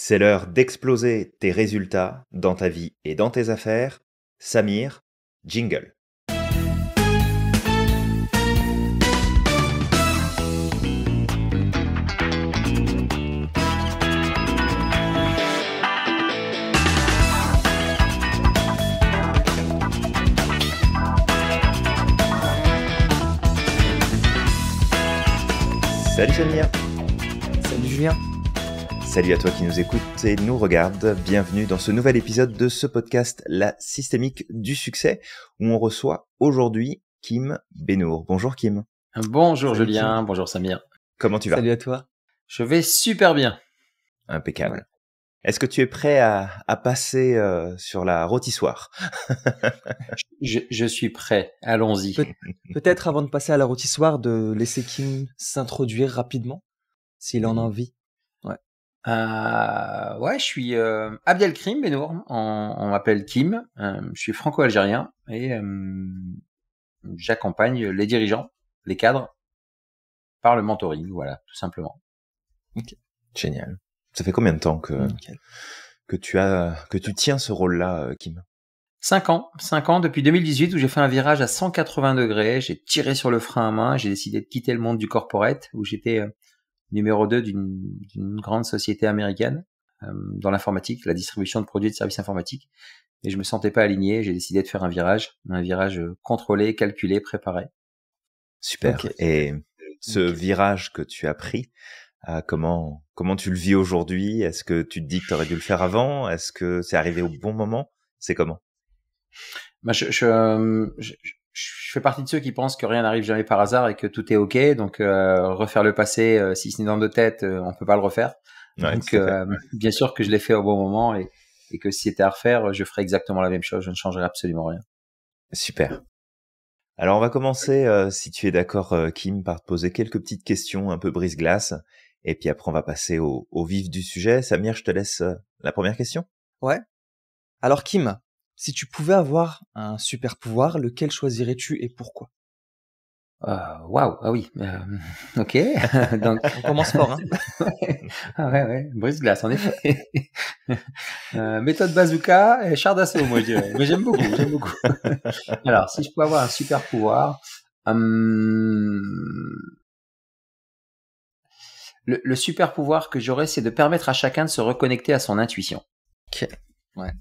C'est l'heure d'exploser tes résultats dans ta vie et dans tes affaires. Samir, jingle. Salut Samir. Salut Julien. Salut à toi qui nous écoute et nous regarde. Bienvenue dans ce nouvel épisode de ce podcast La systémique du succès où on reçoit aujourd'hui Kim Benour. Bonjour Kim. Bonjour Julien, bonjour Samir. Comment tu vas Salut à toi. Je vais super bien. Impeccable. Est-ce que tu es prêt à, passer euh, sur la rôtissoire je, suis prêt, allons-y. Peut-être avant de passer à la rôtissoire, de laisser Kim s'introduire rapidement, s'il en a mhm. envie. Euh, ouais, je suis euh, Abdelkrim Benour, on, on m'appelle Kim, euh, je suis franco-algérien et euh, j'accompagne les dirigeants, les cadres, par le mentoring, voilà, tout simplement. Ok, Génial. Ça fait combien de temps que, que, tu, as, que tu tiens ce rôle-là, euh, Kim Cinq ans, cinq ans depuis 2018 où j'ai fait un virage à 180 degrés, j'ai tiré sur le frein à main, j'ai décidé de quitter le monde du corporate où j'étais numéro 2 d'une grande société américaine euh, dans l'informatique, la distribution de produits et de services informatiques. Et je me sentais pas aligné, j'ai décidé de faire un virage, un virage contrôlé, calculé, préparé. Super. Et ce virage que tu as pris, euh, comment comment tu le vis aujourd'hui Est-ce que tu te dis que tu aurais dû le faire avant Est-ce que c'est arrivé au bon moment C'est comment bah, je, euh, je fais partie de ceux qui pensent que rien n'arrive jamais par hasard et que tout est ok. Donc euh, refaire le passé, euh, si ce n'est dans nos têtes, euh, on ne peut pas le refaire. donc bien sûr que je l'ai fait au bon moment et, que si c'était à refaire, je ferais exactement la même chose. Je ne changerais absolument rien. Super. Alors on va commencer, si tu es d'accord, Kim, par te poser quelques petites questions un peu brise-glace. Et puis après, on va passer au, au vif du sujet. Samir, je te laisse la première question. Ouais. Alors Kim, si tu pouvais avoir un super pouvoir, lequel choisirais-tu et pourquoi euh, Waouh, ah oui, euh, ok. Donc, on commence fort. Hein. ouais, ouais, ouais. brise glace en effet. Euh, méthode bazooka et char d'assaut, moi Mais j'aime beaucoup, j'aime beaucoup. Alors, si je pouvais avoir un super pouvoir, hum, le, le, super pouvoir que j'aurais, c'est de permettre à chacun de se reconnecter à son intuition. Ok. Ouais.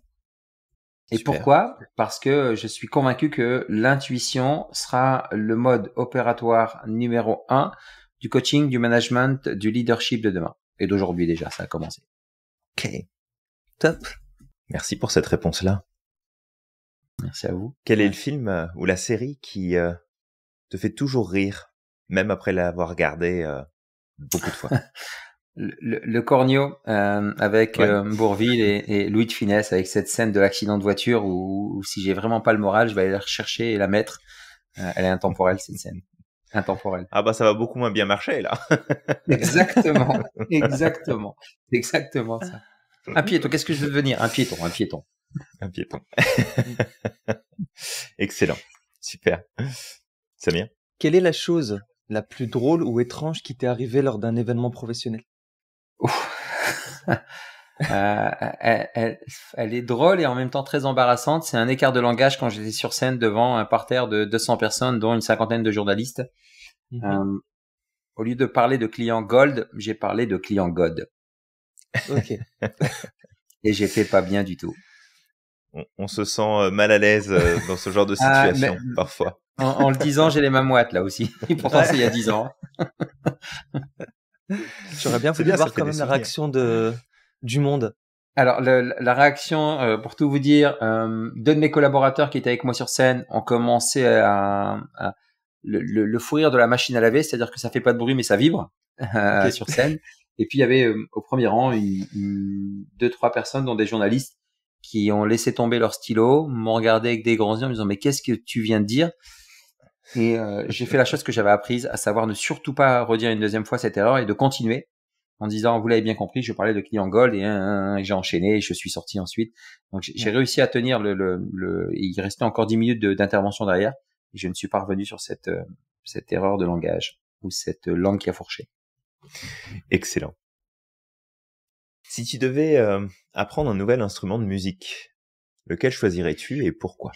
Et pourquoi Parce que je suis convaincu que l'intuition sera le mode opératoire numéro un du coaching, du management, du leadership de demain. Et d'aujourd'hui déjà, ça a commencé. Ok. Top. Merci pour cette réponse-là. Merci à vous. Quel est le film euh, ou la série qui euh, te fait toujours rire, même après l'avoir regardé euh, beaucoup de fois Le, le Cornio euh, avec euh, Bourville et, Louis de Finesse avec cette scène de l'accident de voiture où, si j'ai vraiment pas le moral, je vais aller la rechercher et la mettre. Euh, elle est intemporelle cette scène. Intemporelle. Ah bah ça va beaucoup moins bien marcher là. exactement, exactement, exactement ça. Un piéton. Qu'est-ce que je veux devenir Un piéton, un piéton. Un piéton. Excellent, super. Samir. Quelle est la chose la plus drôle ou étrange qui t'est arrivée lors d'un événement professionnel Euh, elle, est drôle et en même temps très embarrassante. C'est un écart de langage quand j'étais sur scène devant un parterre de 200 personnes, dont une cinquantaine de journalistes. Mhm. Euh, au lieu de parler de client gold, j'ai parlé de client god. Ok. et j'ai fait pas bien du tout. On, se sent euh, mal à l'aise dans ce genre de ah, situation parfois. En, le disant, j'ai les mamouettes là aussi. Pourtant, c'est il y a 10 ans. J'aurais bien voulu voir quand même la réaction de, du monde. Alors, la réaction, euh, pour tout vous dire, euh, deux de mes collaborateurs qui étaient avec moi sur scène ont commencé à, le, le, de la machine à laver, c'est-à-dire que ça fait pas de bruit, mais ça vibre euh, sur scène. Et puis, il y avait au premier rang deux, trois personnes, dont des journalistes, qui ont laissé tomber leur stylo, m'ont regardé avec des grands yeux en me disant, mais qu'est-ce que tu viens de dire et euh, j'ai fait la chose que j'avais apprise, à savoir ne surtout pas redire une deuxième fois cette erreur et de continuer en disant, vous l'avez bien compris, je parlais de client gold et, j'ai enchaîné et je suis sorti ensuite. Donc j'ai réussi à tenir le, le, le, Il restait encore 10 minutes d'intervention derrière et je ne suis pas revenu sur cette, euh, cette erreur de langage ou cette langue qui a fourché. Excellent. Si tu devais euh, apprendre un nouvel instrument de musique, lequel choisirais-tu et pourquoi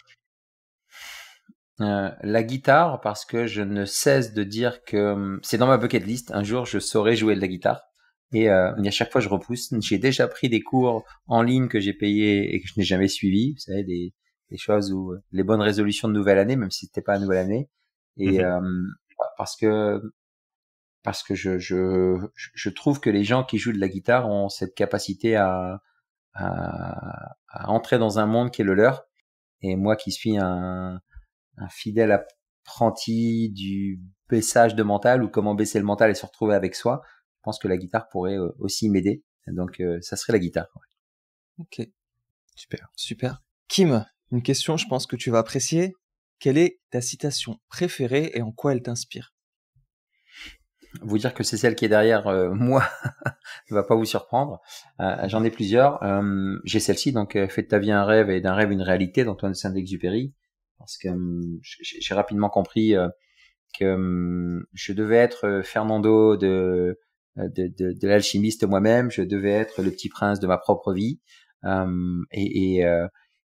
euh, la guitare parce que je ne cesse de dire que hum, c'est dans ma bucket list. Un jour, je saurai jouer de la guitare. Et, euh, à chaque fois, je repousse. J'ai déjà pris des cours en ligne que j'ai payé et que je n'ai jamais suivi Vous savez, des, choses ou euh, les bonnes résolutions de nouvelle année, même si c'était pas une nouvelle année. Et mhm. parce que parce que je, je, trouve que les gens qui jouent de la guitare ont cette capacité à, à entrer dans un monde qui est le leur. Et moi qui suis un, un fidèle apprenti du baissage de mental ou comment baisser le mental et se retrouver avec soi, je pense que la guitare pourrait euh, aussi m'aider. Donc euh, ça serait la guitare. Ok. Super. Super. Kim, une question je pense que tu vas apprécier. Quelle est ta citation préférée et en quoi elle t'inspire vous dire que c'est celle qui est derrière euh, moi ne va pas vous surprendre. J'en ai plusieurs. J'ai celle-ci, donc Fais de ta vie un rêve et d'un rêve une réalité d'Antoine Saint-Exupéry parce que j'ai rapidement compris euh, que je devais être euh, Fernando euh, de de, l'alchimiste moi-même, je devais être le petit prince de ma propre vie. et,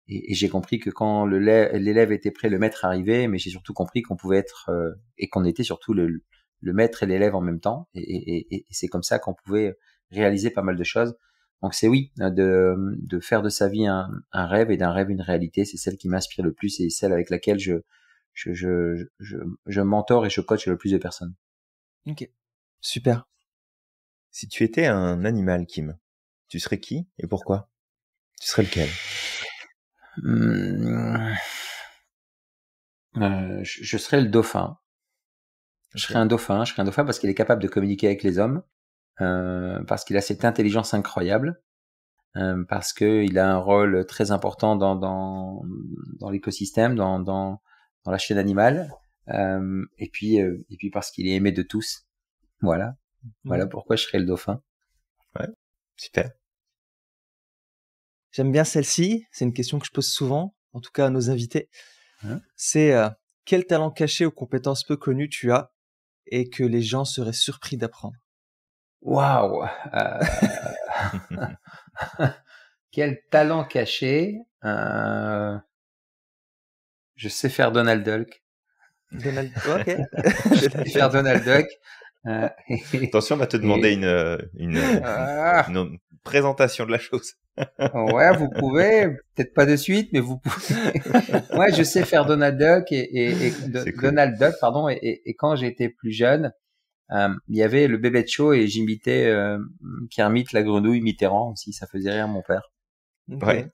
j'ai compris que quand l'élève était prêt, le maître arrivait, mais j'ai surtout compris qu'on pouvait être et qu'on était surtout le maître et l'élève en même temps. Et, c'est comme ça qu'on pouvait réaliser pas mal de choses. Donc c'est oui, euh, de, de faire de sa vie un, rêve et d'un rêve une réalité, c'est celle qui m'inspire le plus et celle avec laquelle je, je, je, je, je mentor et je coach le plus de personnes. Ok, super. Si tu étais un animal, Kim, tu serais qui et pourquoi Tu serais lequel hmm. euh, je, je serais le dauphin. Je serais un dauphin, je serais un dauphin parce qu'il est capable de communiquer avec les hommes, euh, parce qu'il a cette intelligence incroyable, euh, parce qu'il a un rôle très important dans, dans, dans l'écosystème, dans, dans, dans la chaîne animale, euh, et, puis, euh, et puis parce qu'il est aimé de tous. Voilà. Mmh. Voilà pourquoi je serais le dauphin. super. J'aime bien celle-ci, c'est une question que je pose souvent, en tout cas à nos invités. Hein c'est euh, quel talent caché ou compétence peu connue tu as et que les gens seraient surpris d'apprendre Waouh euh, Quel talent caché euh, Je sais faire Donald Duck. Donald... Duck je sais faire Donald Duck. Euh, Attention, on va te demander une, une, ah. une, présentation de la chose. ouais, vous pouvez, peut-être pas de suite, mais vous pouvez. ouais, je sais faire Donald Duck et, Donald Duck, pardon. Et, quand j'étais plus jeune, euh, il y avait le bébé de show et j'imitais euh, Pierre Kermit la grenouille Mitterrand aussi, ça faisait rire mon père. Ouais.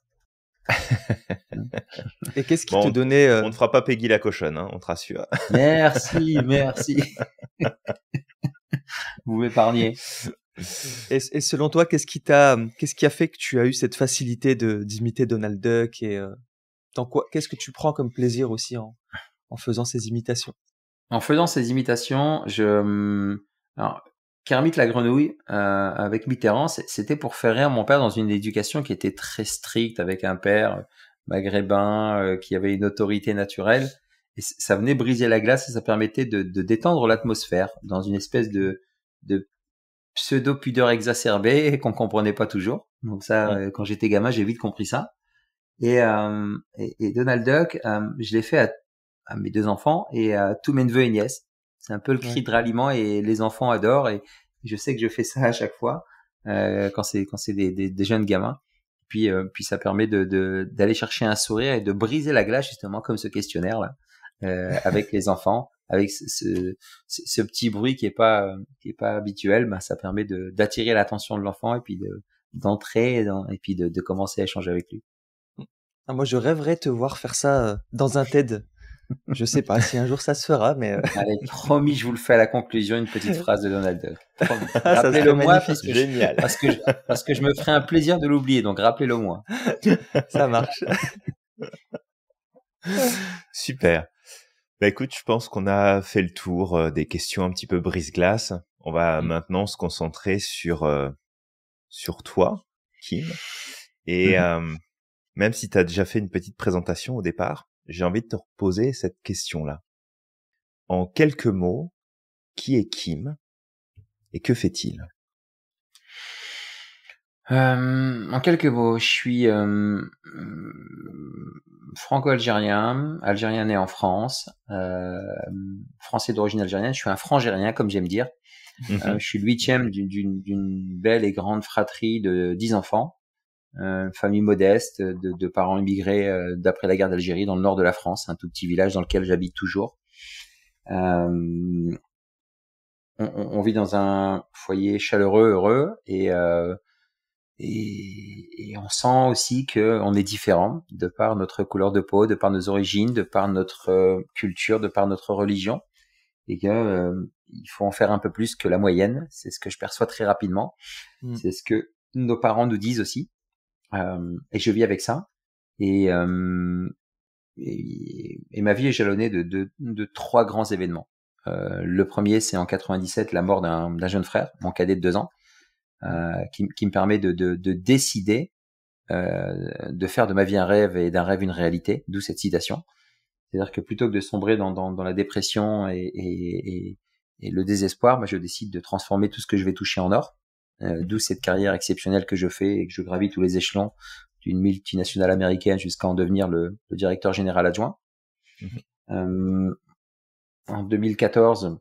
et qu'est-ce qui te donnait euh, On ne fera pas Peggy la cochonne, hein, on te rassure. merci, merci. Vous m'épargnez. Et, selon toi, qu'est-ce qui t'a, qu'est-ce qui a fait que tu as eu cette facilité de d'imiter Donald Duck et quoi, qu'est-ce que tu prends comme plaisir aussi en, en faisant ces imitations en faisant ces imitations, je, hum, alors, Kermit la grenouille euh, avec Mitterrand, c'était pour faire rire mon père dans une éducation qui était très stricte avec un père maghrébin euh, qui avait une autorité naturelle. Et ça venait briser la glace et ça permettait de, détendre l'atmosphère dans une espèce de, de pseudo pudeur exacerbée qu'on comprenait pas toujours. Donc ça, euh, quand j'étais gamin, j'ai vite compris ça. Et, et, Donald Duck, je l'ai fait à à mes deux enfants et à tous mes neveux et nièces. C'est un peu le cri de ralliement et les enfants adorent et je sais que je fais ça à chaque fois euh, quand c'est quand c'est des, des, des, jeunes gamins. Puis euh, puis ça permet de d'aller chercher un sourire et de briser la glace justement comme ce questionnaire là euh, avec les enfants, avec ce, ce, petit bruit qui est pas qui est pas habituel, bah, ça permet de d'attirer l'attention de l'enfant et puis de d'entrer et puis de, de commencer à échanger avec lui. Ah, moi, je rêverais te voir faire ça euh, dans un TED. Je sais pas si un jour ça se fera, mais. Euh, promis, je vous le fais à la conclusion, une petite phrase de Donald Duck. Rappelez-le moi parce que, Génial. Je, parce, que parce que je me ferai un plaisir de l'oublier, donc rappelez-le moi. ça marche. Super. Bah écoute, je pense qu'on a fait le tour euh, des questions un petit peu brise-glace. On va mm. maintenant se concentrer sur, euh, sur toi, Kim. Et mm-hmm. même si tu as déjà fait une petite présentation au départ, j'ai envie de te reposer cette question-là. En quelques mots, qui est Kim et que fait-il euh, En quelques mots, je suis euh, franco-algérien, algérien né en France, euh, français d'origine algérienne. Je suis un frangérien, comme j'aime dire. Mhm. je suis le huitième d'une belle et grande fratrie de dix enfants euh, famille modeste euh, de, de parents immigrés euh, d'après la guerre d'Algérie dans le nord de la France, un tout petit village dans lequel j'habite toujours. Euh, on, on, vit dans un foyer chaleureux, heureux, et, euh, et, et, on sent aussi que on est différent de par notre couleur de peau, de par nos origines, de par notre culture, de par notre religion, et que il faut en faire un peu plus que la moyenne. C'est ce que je perçois très rapidement. Mmh. C'est ce que nos parents nous disent aussi. Euh, et je vis avec ça. Euh, et, et, ma vie est jalonnée de, trois grands événements. Euh, le premier, c'est en 97 la mort d'un jeune frère, mon cadet de deux ans, qui, me permet de, décider de faire de ma vie un rêve et d'un rêve une réalité, d'où cette citation. C'est-à-dire que plutôt que de sombrer dans, la dépression et, et le désespoir, moi, je décide de transformer tout ce que je vais toucher en or. Euh, d'où cette carrière exceptionnelle que je fais et que je gravis tous les échelons d'une multinationale américaine jusqu'à en devenir le, directeur général adjoint. Mhm. Euh, en 2014,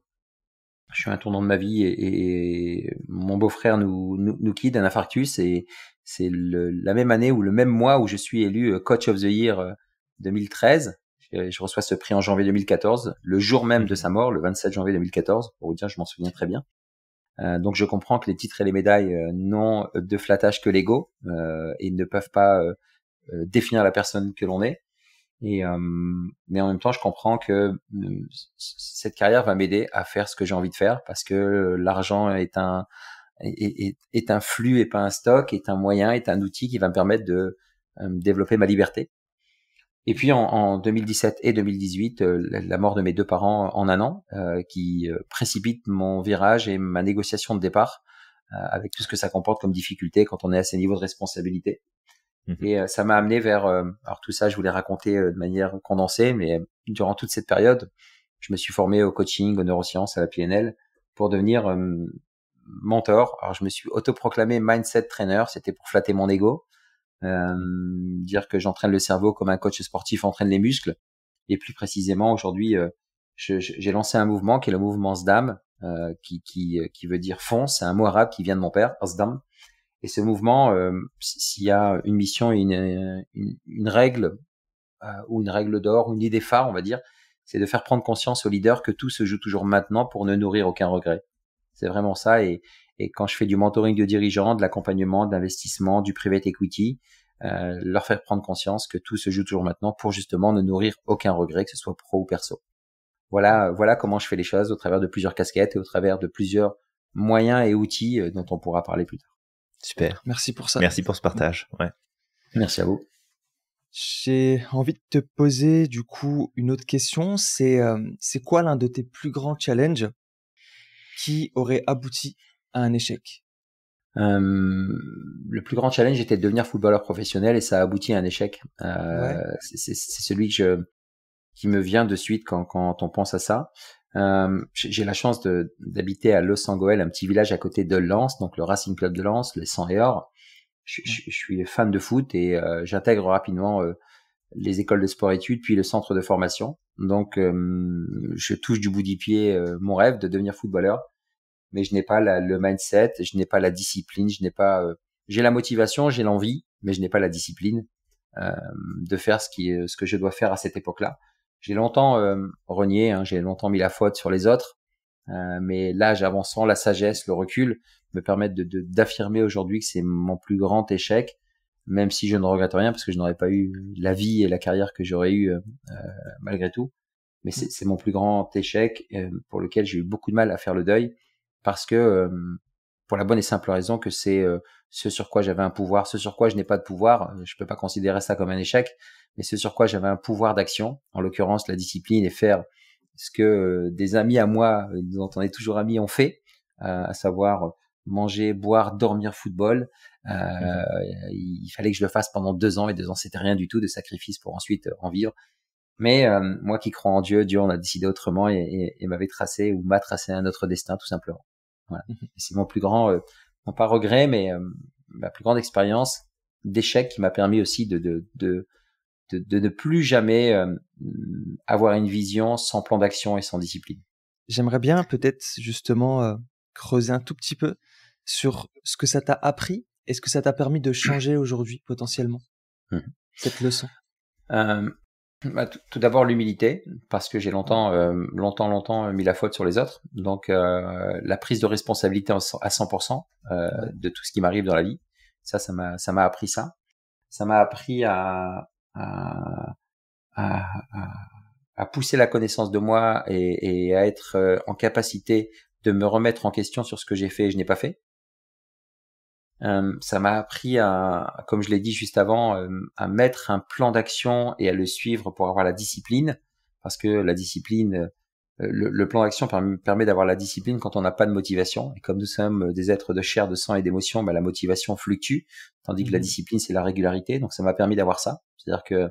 je suis à un tournant de ma vie et, mon beau-frère nous, nous, quitte d'un infarctus et c'est la même année ou le même mois où je suis élu euh, coach of the year 2013. Je, je reçois ce prix en janvier 2014, le jour même de mhm. sa mort, le 27 janvier 2014. Pour vous dire, je m'en souviens très bien. Euh, donc je comprends que les titres et les médailles euh, n'ont de flattage que l'ego euh, et ne peuvent pas définir la personne que l'on est. Et, mais en même temps, je comprends que cette carrière va m'aider à faire ce que j'ai envie de faire parce que l'argent est un est, un flux et pas un stock, est un moyen, est un outil qui va me permettre de développer ma liberté. Et puis en, en 2017 et 2018, euh, la mort de mes deux parents en un an, euh, qui euh, précipite mon virage et ma négociation de départ, avec tout ce que ça comporte comme difficulté quand on est à ces niveaux de responsabilité. Mhm. Et ça m'a amené vers... alors tout ça, je voulais raconter de manière condensée, mais durant toute cette période, je me suis formé au coaching, aux neurosciences, à la PNL, pour devenir mentor. Alors, je me suis autoproclamé mindset trainer. C'était pour flatter mon ego. Euh, dire que j'entraîne le cerveau comme un coach sportif entraîne les muscles. Et plus précisément, aujourd'hui, euh, j'ai lancé un mouvement qui est le mouvement SDAM, euh, qui, qui, qui, veut dire fonce. C'est un mot arabe qui vient de mon père, SDAM. Et ce mouvement, s'il y a une mission, une, une, règle ou une règle d'or, une idée phare, on va dire, c'est de faire prendre conscience au leader que tout se joue toujours maintenant pour ne nourrir aucun regret. C'est vraiment ça. Et, et quand je fais du mentoring de dirigeants, de l'accompagnement, d'investissement, du private equity, euh, leur faire prendre conscience que tout se joue toujours maintenant pour justement ne nourrir aucun regret, que ce soit pro ou perso. Voilà, voilà comment je fais les choses au travers de plusieurs casquettes et au travers de plusieurs moyens et outils euh, dont on pourra parler plus tard. Super. Merci pour ça. Merci pour ce partage. Merci à vous. J'ai envie de te poser du coup une autre question. C'est euh, c'est quoi l'un de tes plus grands challenges qui aurait abouti un échec euh, le plus grand challenge était de devenir footballeur professionnel et ça a abouti à un échec. Euh, c'est celui que je, qui me vient de suite quand, on pense à ça. Euh, j'ai la chance d'habiter à Los Angeles, un petit village à côté de Lens, donc le Racing Club de Lens, les 100 et or. Je, je, suis fan de foot et j'intègre rapidement les écoles de sport-études puis le centre de formation. Donc je touche du bout du pied mon rêve de devenir footballeur mais je n'ai pas le mindset, je n'ai pas la discipline, je n'ai pas, euh, j'ai la motivation, j'ai l'envie, mais je n'ai pas la discipline euh, de faire ce qui, ce que je dois faire à cette époque-là. J'ai longtemps euh, renié, hein, j'ai longtemps mis la faute sur les autres, euh, mais l'âge j'avançant, la sagesse, le recul me permettent de, de, d'affirmer aujourd'hui que c'est mon plus grand échec, même si je ne regrette rien parce que je n'aurais pas eu la vie et la carrière que j'aurais eu euh, malgré tout. Mais c'est, mmh. c'est mon plus grand échec pour lequel j'ai eu beaucoup de mal à faire le deuil parce que pour la bonne et simple raison que c'est ce sur quoi j'avais un pouvoir, ce sur quoi je n'ai pas de pouvoir, je peux pas considérer ça comme un échec, mais ce sur quoi j'avais un pouvoir d'action, en l'occurrence la discipline et faire ce que des amis à moi, dont on est toujours amis, ont fait, euh, à savoir manger, boire, dormir, football. Euh, mmh. Il fallait que je le fasse pendant deux ans et deux ans, c'était rien du tout de sacrifice pour ensuite en vivre. Mais moi qui crois en Dieu, Dieu en a décidé autrement et m'avait tracé ou m'a tracé un autre destin tout simplement. C'est mon plus grand, euh, non pas regret, mais euh, ma plus grande expérience d'échec qui m'a permis aussi de, de, de, de, ne plus jamais euh, avoir une vision sans plan d'action et sans discipline. J'aimerais bien peut-être justement creuser un tout petit peu sur ce que ça t'a appris et ce que ça t'a permis de changer aujourd'hui potentiellement, mmh. cette leçon. Bah, tout d'abord l'humilité, parce que j'ai longtemps, euh, longtemps, longtemps euh, mis la faute sur les autres. Donc euh, la prise de responsabilité à 100% de tout ce qui m'arrive dans la vie. Ça, ça m'a, ça m'a appris ça. Ça m'a appris à, à, à, à, pousser la connaissance de moi et, et à être en capacité de me remettre en question sur ce que j'ai fait et je n'ai pas fait. Euh, ça m'a appris à, comme je l'ai dit juste avant, euh, à mettre un plan d'action et à le suivre pour avoir la discipline, parce que la discipline, euh, le, plan d'action permet, d'avoir la discipline quand on n'a pas de motivation. Et comme nous sommes des êtres de chair, de sang et d'émotion, bah, la motivation fluctue, tandis que la mmh discipline c'est la régularité. Donc ça m'a permis d'avoir ça, c'est-à-dire que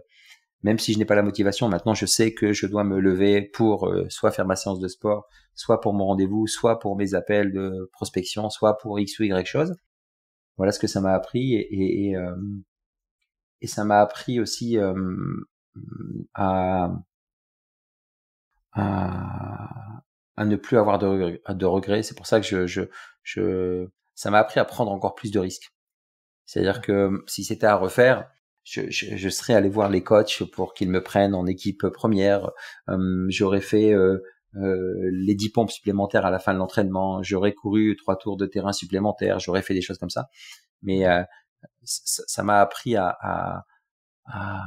même si je n'ai pas la motivation, maintenant je sais que je dois me lever pour soit faire ma séance de sport, soit pour mon rendez-vous, soit pour mes appels de prospection, soit pour X ou Y chose. Voilà ce que ça m'a appris et, et, euh, ça m'a appris aussi euh, à, à, à, ne plus avoir de, de regrets. C'est pour ça que je, je, je ça m'a appris à prendre encore plus de risques. C'est-à-dire que euh, si c'était à refaire, je, je, serais allé voir les coachs pour qu'ils me prennent en équipe première. J'aurais fait euh, les 10 pompes supplémentaires à la fin de l'entraînement, j'aurais couru trois tours de terrain supplémentaires, j'aurais fait des choses comme ça. Mais euh, ça m'a appris à, à, à,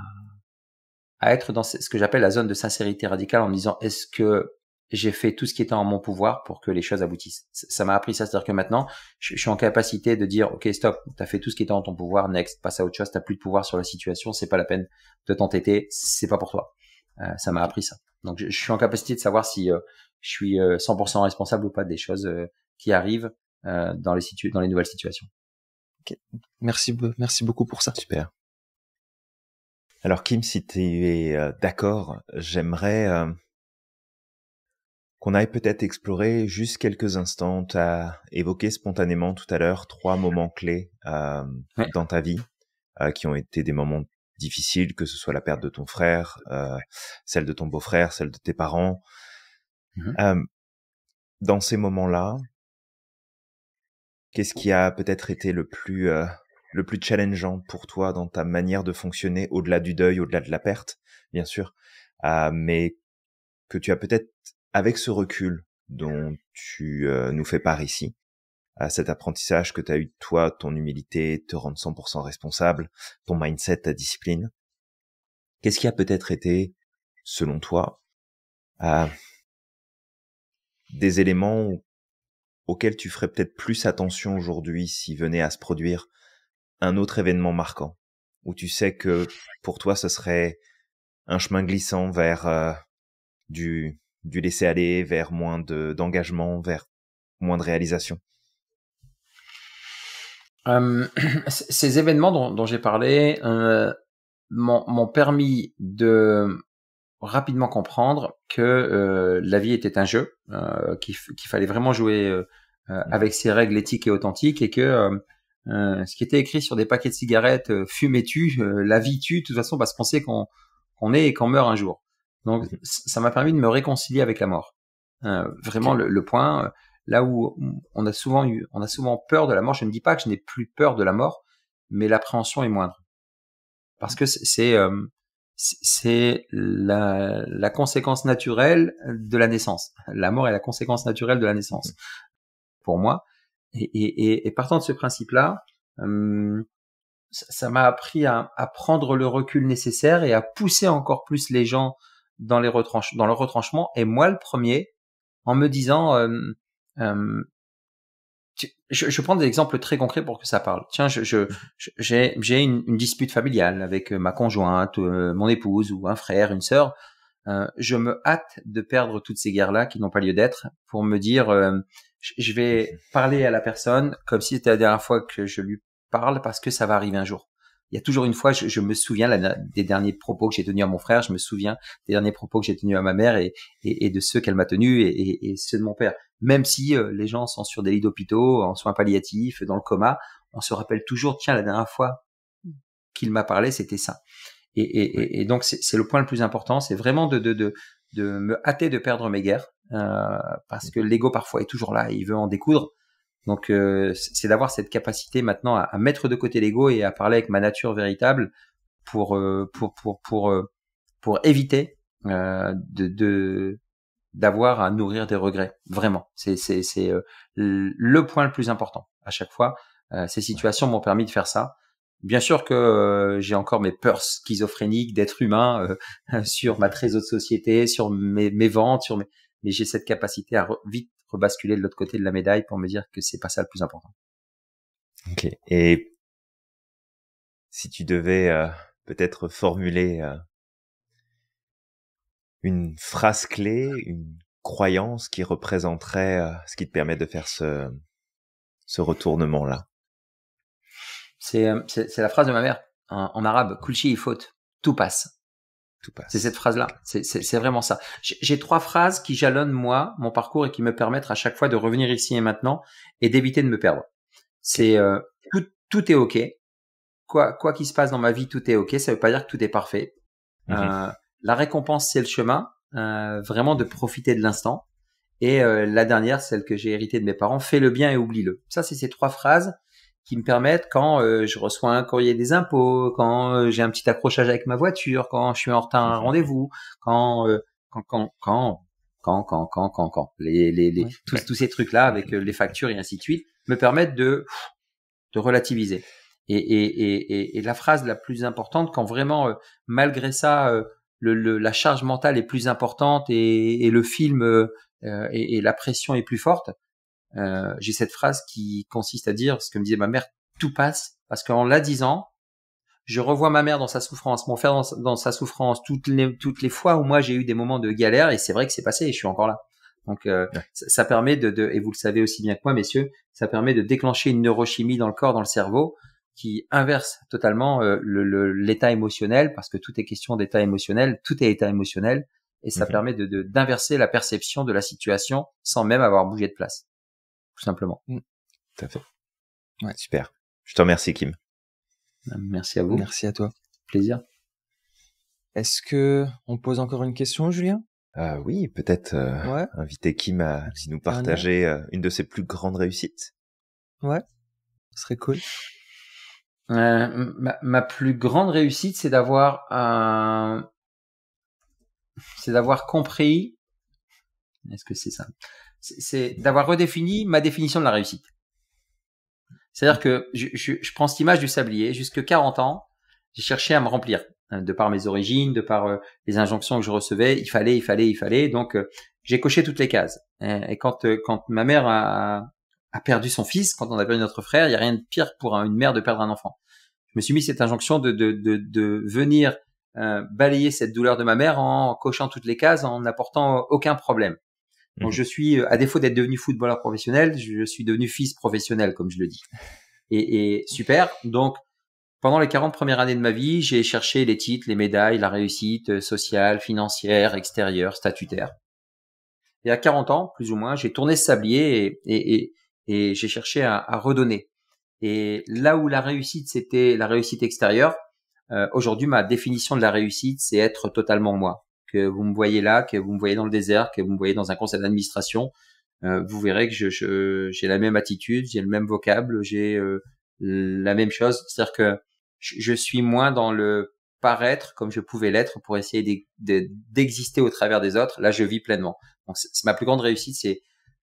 être dans ce que j'appelle la zone de sincérité radicale en me disant est-ce que j'ai fait tout ce qui était en mon pouvoir pour que les choses aboutissent. Ça m'a appris ça, c'est-à-dire que maintenant, je, suis en capacité de dire, ok, stop, t'as fait tout ce qui était en ton pouvoir, next, passe à autre chose, t'as plus de pouvoir sur la situation, c'est pas la peine de t'entêter, c'est pas pour toi. Euh, ça m'a appris ça. Donc je, suis en capacité de savoir si euh, je suis 100% euh, responsable ou pas des choses euh, qui arrivent dans les dans les nouvelles situations. Merci, merci beaucoup pour ça. Super. Alors Kim, si tu es d'accord, j'aimerais qu'on aille peut-être explorer juste quelques instants. Tu as évoqué spontanément tout à l'heure trois moments clés dans ta vie qui ont été des moments difficile, que ce soit la perte de ton frère, euh, celle de ton beau-frère, celle de tes parents. Mhm. Euh, dans ces moments-là, qu'est-ce qui a peut-être été le plus euh, le plus challengeant pour toi dans ta manière de fonctionner au-delà du deuil, au-delà de la perte, bien sûr, mais que tu as peut-être avec ce recul dont tu nous fais part ici, à cet apprentissage que tu as eu de toi, ton humilité, te rendre 100% responsable, ton mindset, ta discipline. Qu'est-ce qui a peut-être été, selon toi, euh, des éléments auxquels tu ferais peut-être plus attention aujourd'hui si venait à se produire un autre événement marquant, où tu sais que pour toi ce serait un chemin glissant vers euh, du, du laisser aller, vers moins de, d'engagement, vers moins de réalisation euh, ces événements dont, dont j'ai parlé euh, m'ont permis de rapidement comprendre que euh, la vie était un jeu, qu'il fallait vraiment jouer mmh. avec ses règles éthiques et authentiques, et que ce qui était écrit sur des paquets de cigarettes, fumez tu, la vie tue, de toute façon, parce qu'on sait qu'on est et qu'on meurt un jour. Donc, mmh. ça m'a permis de me réconcilier avec la mort. vraiment, le, le, point là où on a souvent eu, on a souvent peur de la mort. Je ne dis pas que je n'ai plus peur de la mort, mais l'appréhension est moindre. Parce que c'est, c'est euh, la, conséquence naturelle de la naissance. La mort est la conséquence naturelle de la naissance, pour moi. Et, partant de ce principe-là, euh, ça m'a appris à, prendre le recul nécessaire et à pousser encore plus les gens dans, le retranchement, et moi le premier, en me disant, euh, euh, je, prends des exemples très concrets pour que ça parle. Tiens, je, j'ai, une, dispute familiale avec euh, ma conjointe, euh, mon épouse ou un frère, une sœur. je me hâte de perdre toutes ces guerres-là qui n'ont pas lieu d'être pour me dire, je vais parler à la personne comme si c'était la dernière fois que je lui parle parce que ça va arriver un jour il y a toujours une fois, je, me souviens des derniers propos que j'ai tenus à mon frère, je me souviens des derniers propos que j'ai tenus à ma mère et, de ceux qu'elle m'a tenus et, ceux de mon père. Même si euh, les gens sont sur des lits d'hôpitaux, en soins palliatifs, dans le coma, on se rappelle toujours, tiens, la dernière fois qu'il m'a parlé, c'était ça. Et, donc, c'est le point le plus important, c'est vraiment de, de, me hâter de perdre mes guerres, euh, parce mmh. que l'ego parfois est toujours là il veut en découdre. Donc euh, c'est d'avoir cette capacité maintenant à, mettre de côté l'ego et à parler avec ma nature véritable pour euh, pour pour pour euh, pour éviter de d'avoir à nourrir des regrets. Vraiment, c'est c'est c'est le point le plus important à chaque fois. ces situations m'ont permis de faire ça. Bien sûr que j'ai encore mes peurs schizophréniques d'être humain sur ma trésor de société, sur mes, mes ventes, sur mes mais j'ai cette capacité à vite basculer de l'autre côté de la médaille pour me dire que c'est pas ça le plus important. Ok. Et si tu devais euh, peut-être formuler euh, une phrase clé, une croyance qui représenterait euh, ce qui te permet de faire ce, ce retournement-là C'est la phrase de ma mère en, hein, en arabe, kulchi il tout passe. C'est cette phrase-là. C'est vraiment ça. J'ai trois phrases qui jalonnent moi mon parcours et qui me permettent à chaque fois de revenir ici et maintenant et d'éviter de me perdre. C'est euh, tout, est ok. Quoi quoi qui se passe dans ma vie, tout est ok. Ça veut pas dire que tout est parfait. Mm-hmm. Euh, la récompense, c'est le chemin. Euh, vraiment de profiter de l'instant. Et la dernière, celle que j'ai héritée de mes parents, fais le bien et oublie-le. Ça, c'est ces trois phrases qui me permettent quand euh, je reçois un courrier des impôts, quand euh, j'ai un petit accrochage avec ma voiture, quand je suis en retard à un rendez-vous, quand, euh, quand, quand quand quand quand quand quand quand les les, tous ces trucs là avec les factures et ainsi de suite me permettent de de relativiser. Et et et et, et la phrase la plus importante quand vraiment malgré ça le, le, la charge mentale est plus importante et, et le film et, et la pression est plus forte, euh, j'ai cette phrase qui consiste à dire ce que me disait ma mère, tout passe, parce qu'en la disant, je revois ma mère dans sa souffrance, mon frère dans, sa, souffrance, toutes les, toutes les fois où moi j'ai eu des moments de galère, et c'est vrai que c'est passé, et je suis encore là. Donc euh, ça, permet de, de, et vous le savez aussi bien que moi, messieurs, ça permet de déclencher une neurochimie dans le corps, dans le cerveau, qui inverse totalement euh, l'état émotionnel, parce que tout est question d'état émotionnel, tout est état émotionnel, et ça mhm. permet de, d'inverser la perception de la situation sans même avoir bougé de place tout simplement. Mm. Tout à fait. Ouais. Super. Je te remercie, Kim. Bah, merci à vous. Merci à toi. Plaisir. Est-ce que on pose encore une question, Julien euh, Oui, peut-être euh, ouais. inviter Kim à nous partager euh, une de ses plus grandes réussites. Ouais, ce serait cool. Ma, ma, plus grande réussite, c'est d'avoir, c'est d'avoir compris. Est-ce que c'est ça c'est d'avoir redéfini ma définition de la réussite. C'est-à-dire que je, prends cette image du sablier. Jusque 40 ans, j'ai cherché à me remplir hein, de par mes origines, de par euh, les injonctions que je recevais. Il fallait, il fallait, il fallait. Donc, euh, j'ai coché toutes les cases. Hein. Et, quand, euh, quand ma mère a, a perdu son fils, quand on a perdu notre frère, il n'y a rien de pire pour une mère de perdre un enfant. Je me suis mis cette injonction de, de, de, venir balayer cette douleur de ma mère en cochant toutes les cases, en n'apportant aucun problème. Donc mhm. je suis, euh, à défaut d'être devenu footballeur professionnel, je suis devenu fils professionnel, comme je le dis. Et, super. Donc pendant les 40 premières années de ma vie, j'ai cherché les titres, les médailles, la réussite euh, sociale, financière, extérieure, statutaire. Et à 40 ans, plus ou moins, j'ai tourné ce sablier et, j'ai cherché à, redonner. Et là où la réussite, c'était la réussite extérieure, euh, aujourd'hui, ma définition de la réussite, c'est être totalement moi que vous me voyez là, que vous me voyez dans le désert, que vous me voyez dans un conseil d'administration, euh, vous verrez que j'ai je, j'ai la même attitude, j'ai le même vocable, j'ai euh, la même chose. C'est-à-dire que je, suis moins dans le paraître comme je pouvais l'être pour essayer d'exister au travers des autres. Là, je vis pleinement. Donc, c'est ma plus grande réussite, c'est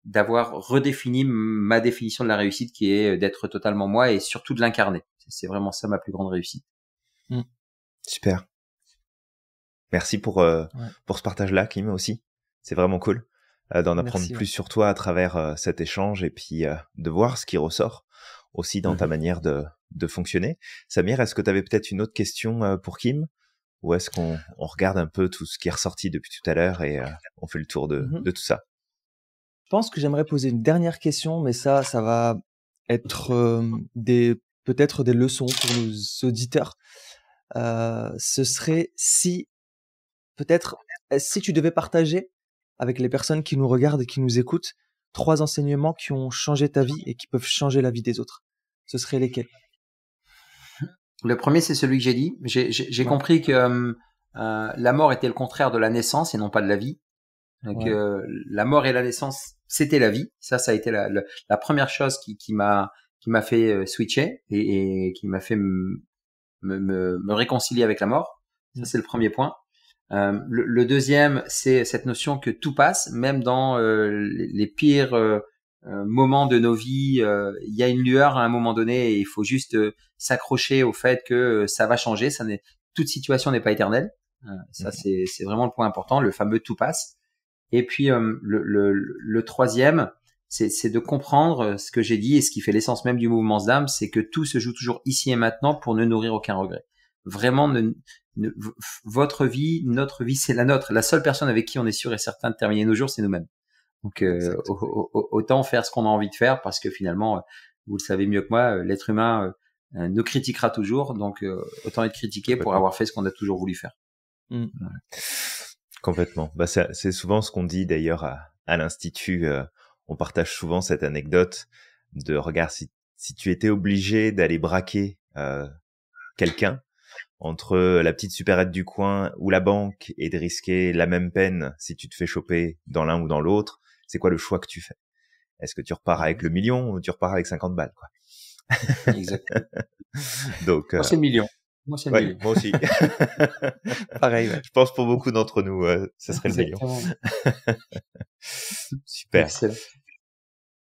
d'avoir redéfini ma définition de la réussite qui est euh, d'être totalement moi et surtout de l'incarner. C'est vraiment ça ma plus grande réussite. Mmh. Super. Merci pour, euh, pour ce partage-là, Kim, aussi. C'est vraiment cool euh, d'en apprendre plus sur toi à travers euh, cet échange et puis de voir ce qui ressort aussi dans ta mhm. manière de, de fonctionner. Samir, est-ce que tu avais peut-être une autre question pour Kim Ou est-ce qu'on on regarde un peu tout ce qui est ressorti depuis tout à l'heure et on fait le tour de, mhm. de tout ça Je pense que j'aimerais poser une dernière question, mais ça, ça va être des peut-être des leçons pour nos auditeurs. Euh, ce serait si peut-être euh, si tu devais partager avec les personnes qui nous regardent et qui nous écoutent trois enseignements qui ont changé ta vie et qui peuvent changer la vie des autres, ce seraient lesquels Le premier, c'est celui que j'ai dit. J'ai compris que euh, euh, la mort était le contraire de la naissance et non pas de la vie. Donc la mort et la naissance, c'était la vie. Ça, ça a été la, première chose qui, m'a fait switcher et, qui m'a fait me, réconcilier avec la mort. Ça, mm. c'est le premier point. Euh, le, deuxième, c'est cette notion que tout passe, même dans euh, les, pires euh, moments de nos vies, il y a une lueur à un moment donné et il faut juste s'accrocher au fait que ça va changer. Ça n'est toute situation n'est pas éternelle. ça, mhm. c'est vraiment le point important, le fameux tout passe. Et puis le, troisième, c'est de comprendre ce que j'ai dit et ce qui fait l'essence même du mouvement zdam c'est que tout se joue toujours ici et maintenant pour ne nourrir aucun regret. Vraiment, ne, votre vie, notre vie, c'est la nôtre. La seule personne avec qui on est sûr et certain de terminer nos jours, c'est nous-mêmes. Donc euh, autant faire ce qu'on a envie de faire parce que finalement, euh, vous le savez mieux que moi, euh, l'être humain nous critiquera toujours. Donc autant être critiqué pour avoir fait ce qu'on a toujours voulu faire. Mmh. Complètement. Bah, c'est souvent ce qu'on dit d'ailleurs à, l'institut. on partage souvent cette anecdote de regard. si tu étais obligé d'aller braquer quelqu'un entre euh, la petite supérette du coin ou la banque et de risquer la même peine si tu te fais choper dans l'un ou dans l'autre, c'est quoi le choix que tu fais Est-ce que tu repars avec le million ou tu repars avec 50 balles quoi Donc, Moi, euh, c'est le million. Moi, c'est aussi. Pareil. Je pense pour beaucoup d'entre nous, ça serait le million. Super.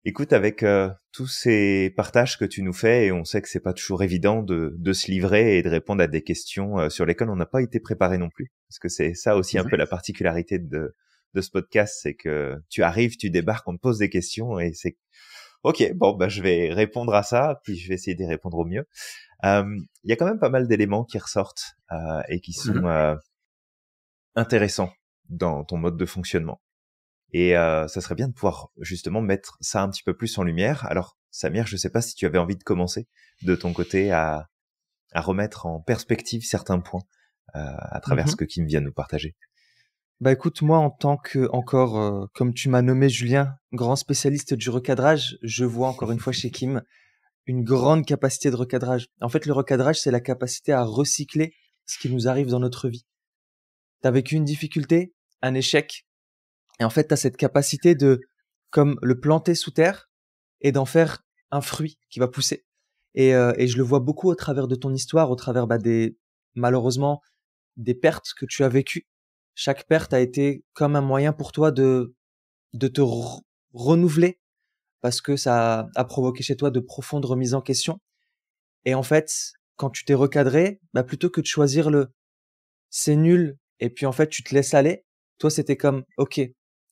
Écoute, avec euh, tous ces partages que tu nous fais, et on sait que c'est pas toujours évident de, de, se livrer et de répondre à des questions euh, sur lesquelles on n'a pas été préparé non plus, parce que c'est ça aussi un peu la particularité de, de ce podcast, c'est que tu arrives, tu débarques, on te pose des questions et c'est ok, bon, bah, je vais répondre à ça, puis je vais essayer d'y répondre au mieux. Il y a quand même pas mal d'éléments qui ressortent euh, et qui mmh sont euh, intéressants dans ton mode de fonctionnement. Et euh, ça serait bien de pouvoir justement mettre ça un petit peu plus en lumière. Alors, Samir, je ne sais pas si tu avais envie de commencer de ton côté à, remettre en perspective certains points euh, à travers mmh ce que Kim vient nous partager. Bah écoute, moi en tant que encore, euh, comme tu m'as nommé Julien, grand spécialiste du recadrage, je vois encore une fois chez Kim une grande capacité de recadrage. En fait, le recadrage, c'est la capacité à recycler ce qui nous arrive dans notre vie. T'as vécu une difficulté, un échec, et en fait, tu as cette capacité de, comme le planter sous terre et d'en faire un fruit qui va pousser. Et, euh, et, je le vois beaucoup au travers de ton histoire, au travers bah, des, malheureusement, des pertes que tu as vécues. Chaque perte a été comme un moyen pour toi de, de te renouveler parce que ça a provoqué chez toi de profondes remises en question. Et en fait, quand tu t'es recadré, bah plutôt que de choisir le c'est nul et puis en fait tu te laisses aller, toi c'était comme ok,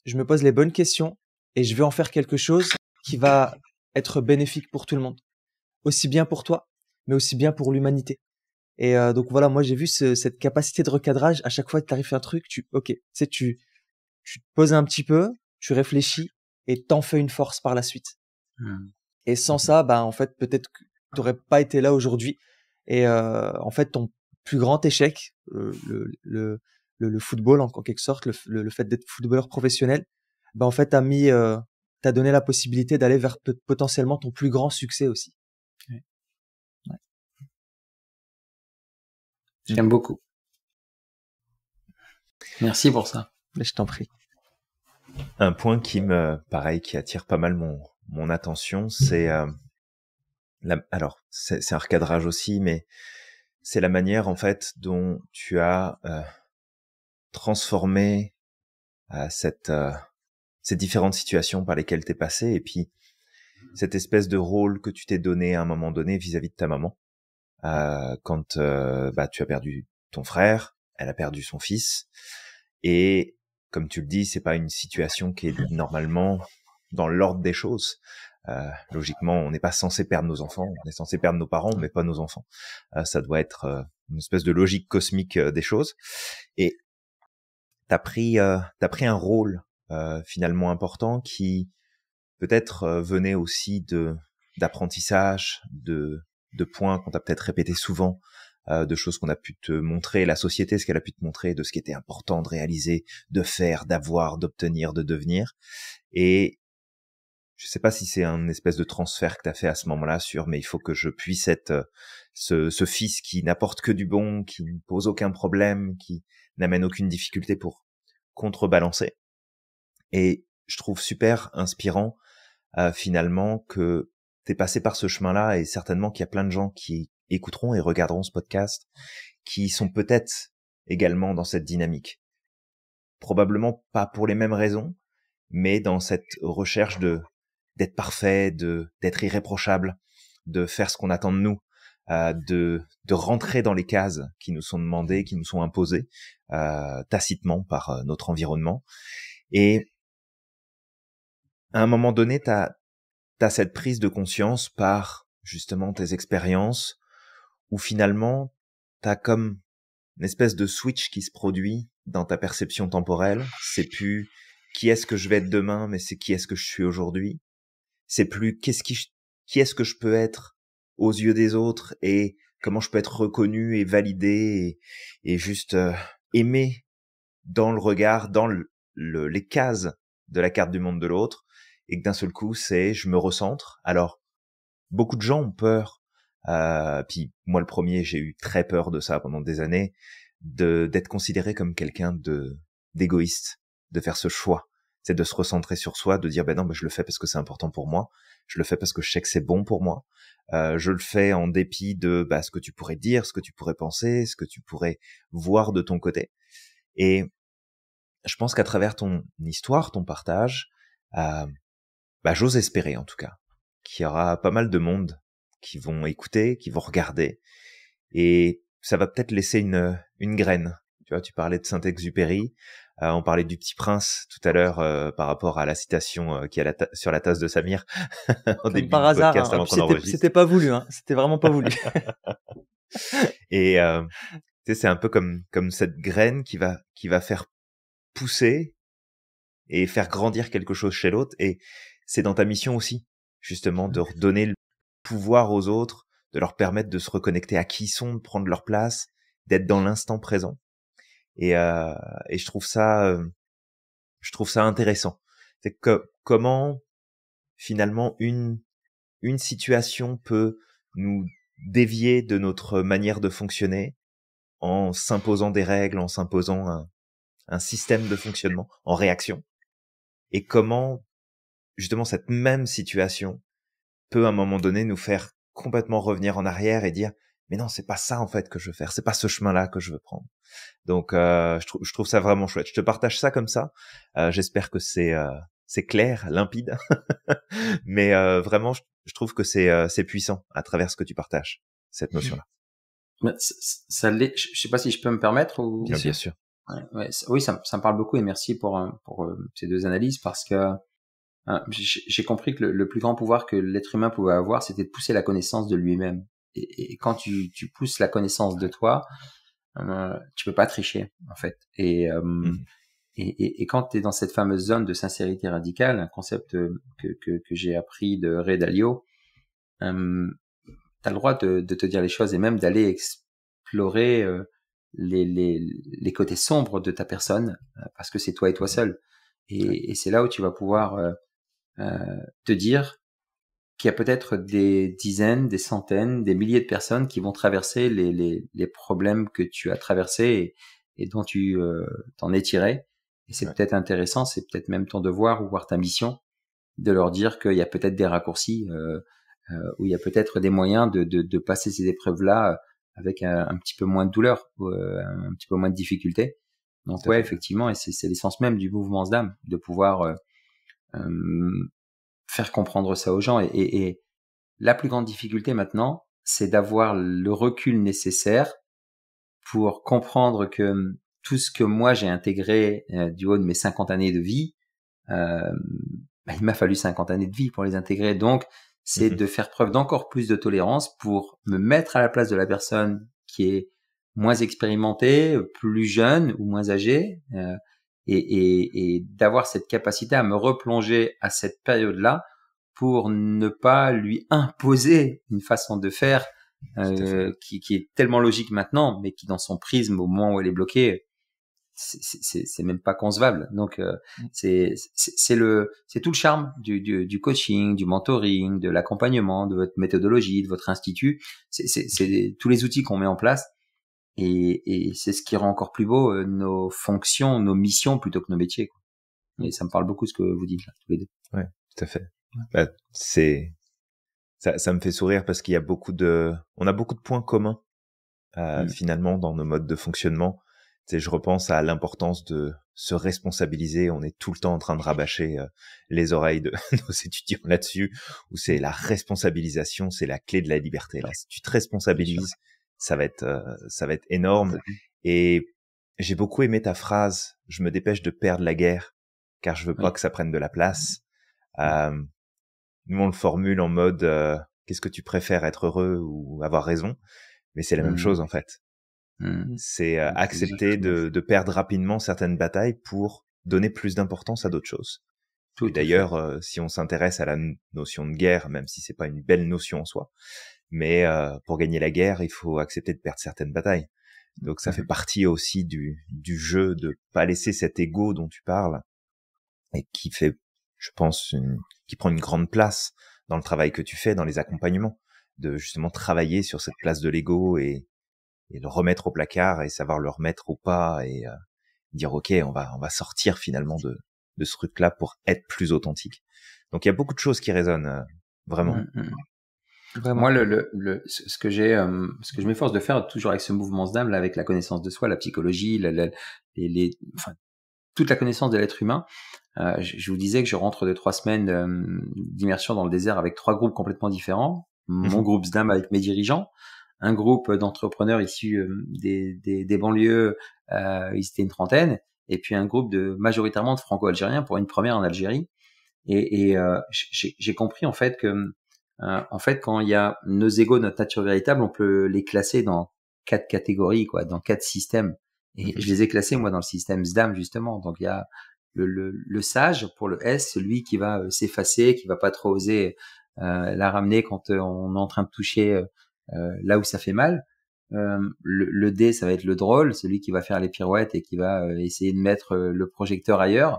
je me pose les bonnes questions et je veux en faire quelque chose qui va être bénéfique pour tout le monde. Aussi bien pour toi, mais aussi bien pour l'humanité. Et euh, donc voilà, moi j'ai vu cette capacité de recadrage. À chaque fois que tu arrives à un truc, tu ok, tu tu tu te poses un petit peu, tu réfléchis et t'en fais une force par la suite. Mmh. Et sans ça, bah en fait peut-être que tu n'aurais pas été là aujourd'hui. Et euh, en fait, ton plus grand échec, euh, le, le, football en, quelque sorte, le, fait d'être footballeur professionnel, bah en fait t'as mis, euh, t'as donné la possibilité d'aller vers potentiellement ton plus grand succès aussi. Ouais. J'aime beaucoup. Merci pour ça. Mais je t'en prie. Un point qui me, pareil, qui attire pas mal mon, mon attention, c'est euh, alors c'est un recadrage aussi, mais c'est la manière en fait dont tu as euh, transformer euh, cette, ces différentes situations par lesquelles t'es passé et puis mmh. cette espèce de rôle que tu t'es donné à un moment donné vis-à-vis de ta maman euh, quand euh, bah, tu as perdu ton frère, elle a perdu son fils et comme tu le dis, c'est pas une situation qui est normalement dans l'ordre des choses. Euh, logiquement, on n'est pas censé perdre nos enfants, on est censé perdre nos parents, mais pas nos enfants. Euh, ça doit être euh, une espèce de logique cosmique des choses. Et t'as pris, euh, pris un rôle euh, finalement important qui peut-être euh, venait aussi de d'apprentissage, de, de points qu'on t'a peut-être répété souvent, de choses qu'on a pu te montrer, la société, ce qu'elle a pu te montrer, de ce qui était important de réaliser, de faire, d'avoir, d'obtenir, de devenir. Et je sais pas si c'est un espèce de transfert que t'as fait à ce moment-là sur mais il faut que je puisse être ce, ce fils qui n'apporte que du bon, qui ne pose aucun problème, qui n'amène aucune difficulté pour contrebalancer. Et je trouve super inspirant euh, finalement que t'es passé par ce chemin-là et certainement qu'il y a plein de gens qui écouteront et regarderont ce podcast qui sont peut-être également dans cette dynamique. Probablement pas pour les mêmes raisons, mais dans cette recherche de d'être parfait, de d'être irréprochable, de faire ce qu'on attend de nous. Euh, de, de rentrer dans les cases qui nous sont demandées, qui nous sont imposées euh, tacitement par euh, notre environnement. Et à un moment donné, tu as, cette prise de conscience par justement tes expériences, où finalement, tu as comme une espèce de switch qui se produit dans ta perception temporelle. C'est plus qui est-ce que je vais être demain, mais c'est qui est-ce que je suis aujourd'hui. C'est plus qu'est-ce qui est-ce que je peux être aux yeux des autres et comment je peux être reconnu et validé et, juste euh, aimé dans le regard, dans les cases de la carte du monde de l'autre et que d'un seul coup c'est je me recentre. Alors beaucoup de gens ont peur, euh, puis moi le premier j'ai eu très peur de ça pendant des années, de d'être considéré comme quelqu'un de d'égoïste, de faire ce choix c'est de se recentrer sur soi, de dire ben non, ben je le fais parce que c'est important pour moi, je le fais parce que je sais que c'est bon pour moi, euh, je le fais en dépit de ben, ce que tu pourrais dire, ce que tu pourrais penser, ce que tu pourrais voir de ton côté. Et je pense qu'à travers ton histoire, ton partage, euh, ben, j'ose espérer en tout cas qu'il y aura pas mal de monde qui vont écouter, qui vont regarder, et ça va peut-être laisser une, une graine tu vois, tu parlais de Saint-Exupéry, euh, on parlait du Petit Prince tout à l'heure euh, par rapport à la citation euh, qui est sur la tasse de Samir. en début par hasard, hein. Hein, c'était pas voulu, hein. c'était vraiment pas voulu. Et c'est un peu comme comme cette graine qui va qui va faire pousser et faire grandir quelque chose chez l'autre. Et c'est dans ta mission aussi, justement, de redonner le pouvoir aux autres, de leur permettre de se reconnecter à qui ils sont, de prendre leur place, d'être dans l'instant présent. Euh, et, je trouve ça euh, je trouve ça intéressant c'est que comment finalement une une situation peut nous dévier de notre manière de fonctionner en s'imposant des règles en s'imposant un, un système de fonctionnement en réaction et comment justement cette même situation peut à un moment donné nous faire complètement revenir en arrière et dire mais non, c'est pas ça en fait que je veux faire, c'est pas ce chemin-là que je veux prendre. Donc euh, je, trouve ça vraiment chouette. Je te partage ça comme ça. Euh, j'espère que c'est euh, c'est clair, limpide, mais vraiment je, trouve que c'est c'est puissant à travers ce que tu partages cette notion-là. Ça, ça Je sais pas si je peux me permettre ou. Bien, sûr. oui, ça, me parle beaucoup et merci pour pour ces deux analyses parce que j'ai compris que le, plus grand pouvoir que l'être humain pouvait avoir, c'était de pousser la connaissance de lui-même et, quand tu, tu, pousses la connaissance de toi, euh, tu peux pas tricher en fait. Et euh, mmh. et, quand tu es dans cette fameuse zone de sincérité radicale, un concept euh, que, que, que j'ai appris de Ray Dalio, euh, tu as le droit de, de, te dire les choses et même d'aller explorer les, les, les, côtés sombres de ta personne parce que c'est toi et toi mmh. seul. Et, et c'est là où tu vas pouvoir te dire qu'il y a peut-être des dizaines, des centaines, des milliers de personnes qui vont traverser les, les, les problèmes que tu as traversés et, et dont tu euh, t'en es tiré. Et c'est peut-être intéressant, c'est peut-être même ton devoir ou voir ta mission de leur dire qu'il y a peut-être des raccourcis euh, euh, ou il y a peut-être des moyens de, de, de passer ces épreuves-là euh, avec un, petit peu moins de douleur, ou, euh, un petit peu moins de difficulté. Donc ouais, effectivement, et c'est l'essence même du mouvement SDAM, de pouvoir faire comprendre ça aux gens. Et, et, la plus grande difficulté maintenant, c'est d'avoir le recul nécessaire pour comprendre que hum, tout ce que moi j'ai intégré euh, du haut de mes 50 années de vie, euh, bah, il m'a fallu 50 années de vie pour les intégrer. Donc, c'est mmh de faire preuve d'encore plus de tolérance pour me mettre à la place de la personne qui est moins expérimentée, plus jeune ou moins âgée, euh, et, et, et d'avoir cette capacité à me replonger à cette période-là pour ne pas lui imposer une façon de faire euh, qui, qui, est tellement logique maintenant, mais qui dans son prisme au moment où elle est bloquée, c'est même pas concevable. Donc euh, mm. c'est le c'est tout le charme du, du, du, coaching, du mentoring, de l'accompagnement, de votre méthodologie, de votre institut. C'est tous les outils qu'on met en place et, et c'est ce qui rend encore plus beau euh, nos fonctions, nos missions plutôt que nos métiers. Quoi. Et ça me parle beaucoup ce que vous dites là, tous les deux. Ouais, tout à fait. Bah, c'est ça, ça, me fait sourire parce qu'il y a beaucoup de, on a beaucoup de points communs euh, mm. finalement dans nos modes de fonctionnement. Tu sais, je repense à l'importance de se responsabiliser. On est tout le temps en train de rabâcher euh, les oreilles de nos étudiants là-dessus, où c'est la responsabilisation, c'est la clé de la liberté. Là, si tu te responsabilises, ça va être, euh, ça va être énorme. Mmh Et j'ai beaucoup aimé ta phrase. Je me dépêche de perdre la guerre car je veux pas que ça prenne de la place. Mmh. Mmh. nous on le formule en mode euh, qu'est-ce que tu préfères être heureux ou avoir raison, mais c'est la même chose en fait. C'est euh, accepter de, perdre rapidement certaines batailles pour donner plus d'importance à d'autres choses. Tout Et d'ailleurs, si on s'intéresse à la notion de guerre, même si c'est pas une belle notion en soi, mais euh, pour gagner la guerre, il faut accepter de perdre certaines batailles. Donc ça fait mmh. partie aussi du, du jeu de pas laisser cet ego dont tu parles et qui fait, je pense, qui prend une grande place dans le travail que tu fais, dans les accompagnements, de justement travailler sur cette place de l'ego et, et le remettre au placard et savoir le remettre ou pas et euh, dire ok on va on va sortir finalement de ce truc là pour être plus authentique. Donc il y a beaucoup de choses qui résonnent euh, vraiment. Mmh, mmh. Moi, le, le, le, ce que j'ai, euh, ce que je m'efforce de faire toujours avec ce mouvement d'âme, là, avec la connaissance de soi, la psychologie, la, la, les, les, enfin, toute la connaissance de l'être humain. Euh, je, vous disais que je rentre de trois semaines euh, d'immersion dans le désert avec trois groupes complètement différents. Mon mhm. groupe SDAM avec mes dirigeants, un groupe d'entrepreneurs issus euh, des, des, des, banlieues, euh, ils étaient une trentaine, et puis un groupe de majoritairement de franco-algériens pour une première en Algérie. Et, et j'ai compris en fait que euh, en fait, quand il y a nos égaux, notre nature véritable, on peut les classer dans quatre catégories, quoi, dans quatre systèmes. Et mhm. je les ai classés moi dans le système SDAM justement. Donc il y a le, sage pour le S, celui qui va euh, s'effacer, qui va pas trop oser euh, la ramener quand on est en train de toucher là où ça fait mal. le D, ça va être le drôle, celui qui va faire les pirouettes et qui va essayer de mettre le projecteur ailleurs.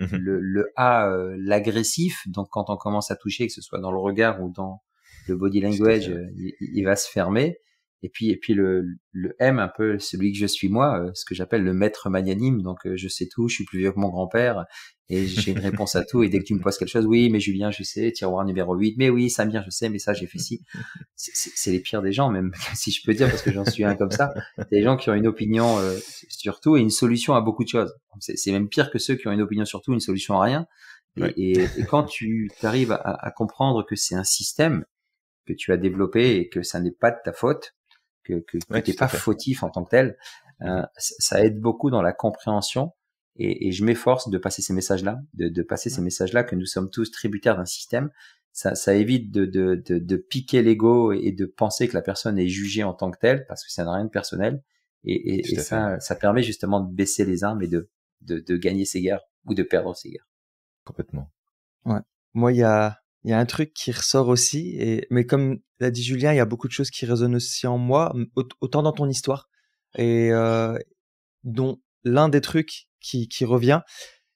Mmh le, le, A, euh, l'agressif. Donc quand on commence à toucher, que ce soit dans le regard ou dans le body language, euh, il, va se fermer et puis et puis le, le M un peu celui que je suis moi, euh, ce que j'appelle le maître magnanime. Donc euh, je sais tout, je suis plus vieux que mon grand-père et j'ai une réponse à tout. Et dès que tu me poses quelque chose, oui, mais Julien, je sais, tiroir numéro 8, mais oui, ça vient je sais, mais ça j'ai fait ci. C'est les pires des gens, même si je peux dire parce que j'en suis un comme ça. Des gens qui ont une opinion euh, sur tout et une solution à beaucoup de choses. C'est même pire que ceux qui ont une opinion sur tout, une solution à rien. Et, et, quand tu arrives à, à comprendre que c'est un système que tu as développé et que ça n'est pas de ta faute, que, tu n'es pas fautif en tant que tel, euh, mm-hmm. ça aide beaucoup dans la compréhension. Et, je m'efforce de passer ces messages-là, de, de, passer ces messages-là que nous sommes tous tributaires d'un système. Ça, ça évite de, de, de, piquer l'ego et de penser que la personne est jugée en tant que telle, parce que ça n'a rien de personnel. Et, ça, permet justement de baisser les armes et de, de, de gagner ses guerres ou de perdre ses guerres. Complètement. Ouais. Moi, il y a il y a un truc qui ressort aussi, et, mais comme l'a dit Julien, il y a beaucoup de choses qui résonnent aussi en moi, autant dans ton histoire, et euh, dont l'un des trucs qui, revient,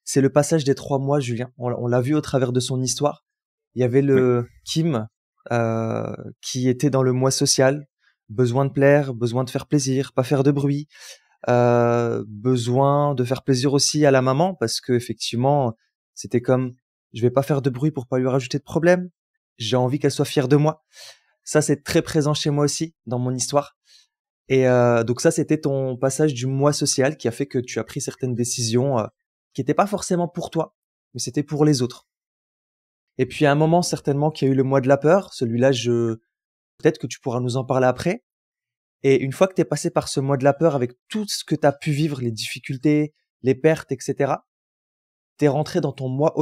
c'est le passage des trois mois, Julien. On, l'a vu au travers de son histoire. Il y avait le Kim euh, qui était dans le mois social, besoin de plaire, besoin de faire plaisir, pas faire de bruit, euh, besoin de faire plaisir aussi à la maman parce que effectivement c'était comme je vais pas faire de bruit pour pas lui rajouter de problème. J'ai envie qu'elle soit fière de moi. Ça, c'est très présent chez moi aussi dans mon histoire. Et euh, donc ça, c'était ton passage du moi social qui a fait que tu as pris certaines décisions euh, qui n'étaient pas forcément pour toi, mais c'était pour les autres. Et puis à un moment, certainement, qu'il y a eu le mois de la peur. Celui-là, je peut-être que tu pourras nous en parler après. Et une fois que tu es passé par ce mois de la peur avec tout ce que tu as pu vivre, les difficultés, les pertes, etc., tu rentré dans ton moi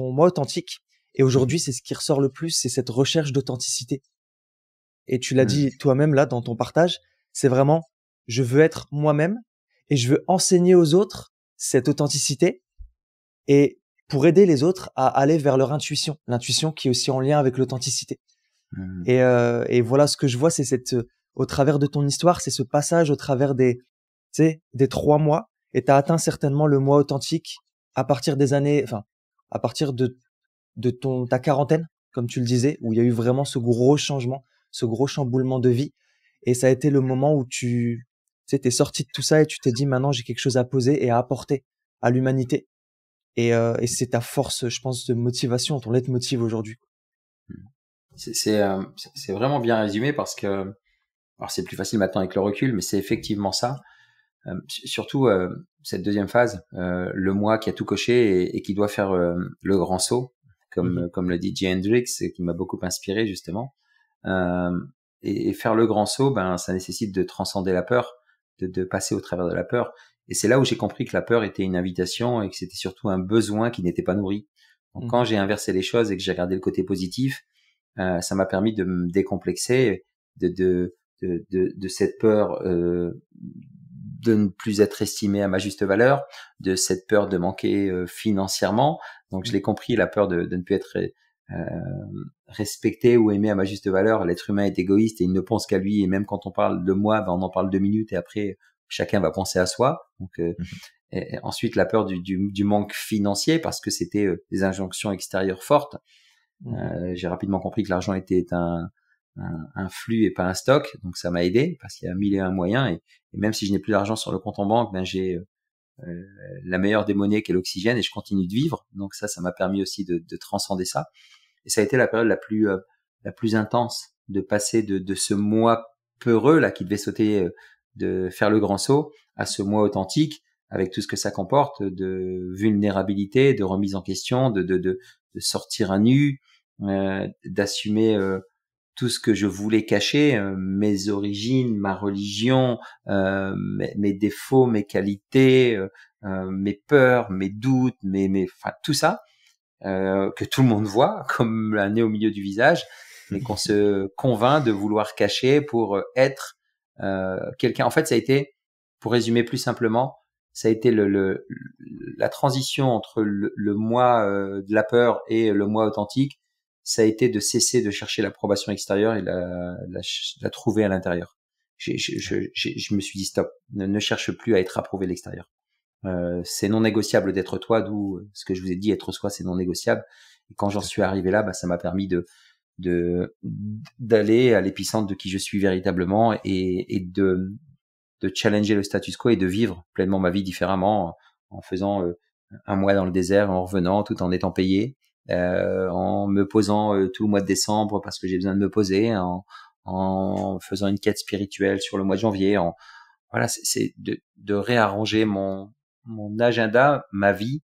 moi authentique. Et aujourd'hui, c'est ce qui ressort le plus, c'est cette recherche d'authenticité. Et tu l'as mmh. dit toi-même là dans ton partage, c'est vraiment je veux être moi-même et je veux enseigner aux autres cette authenticité et pour aider les autres à aller vers leur intuition, l'intuition qui est aussi en lien avec l'authenticité. Mmh. Et, euh, et, voilà ce que je vois, c'est cette au travers de ton histoire, c'est ce passage au travers des tu des trois mois et tu as atteint certainement le moi authentique à partir des années enfin à partir de, ta quarantaine, comme tu le disais, où il y a eu vraiment ce gros changement, ce gros chamboulement de vie. Et ça a été le moment où tu tu sorti de tout ça et tu t'es dit maintenant j'ai quelque chose à poser et à apporter à l'humanité. Et, euh, c'est ta force, je pense, de motivation, ton motive aujourd'hui. Mmh. Euh, c'est vraiment bien résumé parce que alors c'est plus facile maintenant avec le recul, mais c'est effectivement ça. Euh, surtout euh, cette deuxième phase, euh, le moi qui a tout coché et, qui doit faire le grand saut, comme, mhm. comme le dit Jay Hendrix, et qui m'a beaucoup inspiré justement. Et, et, faire le grand saut, ben, ça nécessite de transcender la peur, de, de passer au travers de la peur. Et c'est là où j'ai compris que la peur était une invitation et que c'était surtout un besoin qui n'était pas nourri. Donc mhm. quand j'ai inversé les choses et que j'ai regardé le côté positif, ça m'a permis de me décomplexer de de, de, de, de cette peur euh, de ne plus être estimé à ma juste valeur, de cette peur de manquer euh, financièrement. Donc je l'ai compris, la peur de, ne plus être euh, respecté ou aimé à ma juste valeur. L'être humain est égoïste et il ne pense qu'à lui. Et même quand on parle de moi, ben, on en parle deux minutes et après chacun va penser à soi. Donc euh, mhm. et, ensuite la peur du, manque financier parce que c'était des injonctions extérieures fortes. Mhm. J'ai rapidement compris que l'argent était un un, flux et pas un stock. Donc ça m'a aidé parce qu'il y a mille et un moyens. Et, même si je n'ai plus d'argent sur le compte en banque, ben j'ai euh, euh, la meilleure des monnaies qui est l'oxygène et je continue de vivre. Donc ça, ça m'a permis aussi de, transcender ça. Et ça a été la période la plus euh, la plus intense de passer de, ce mois peureux là qui devait sauter de faire le grand saut à ce mois authentique avec tout ce que ça comporte de vulnérabilité, de remise en question, de de, de, de sortir à nu, d'assumer tout ce que je voulais cacher, euh, mes origines, ma religion, euh, mes, défauts, mes qualités, euh, mes peurs, mes doutes, mes, mes, enfin tout ça que tout le monde voit comme la nez au milieu du visage, mais qu'on se convainc de vouloir cacher pour être quelqu'un. En fait, ça a été, pour résumer plus simplement, ça a été le, la transition entre le moi de la peur et le moi authentique ça a été de cesser de chercher l'approbation extérieure et la, la, la trouver à l'intérieur. Je, me suis dit stop, ne, cherche plus à être approuvé de l'extérieur. Euh, c'est non négociable d'être toi, d'où ce que je vous ai dit, être soi, c'est non négociable. Et quand j'en suis arrivé là, bah, ça m'a permis de d'aller à l'épicentre de qui je suis véritablement et, et de, de challenger le status quo et de vivre pleinement ma vie différemment en, faisant euh, un mois dans le désert, en revenant tout en étant payé, euh, en me posant euh, tout le mois de décembre parce que j'ai besoin de me poser, en, en faisant une quête spirituelle sur le mois de janvier, en voilà, c'est de, de, réarranger mon, mon agenda, ma vie,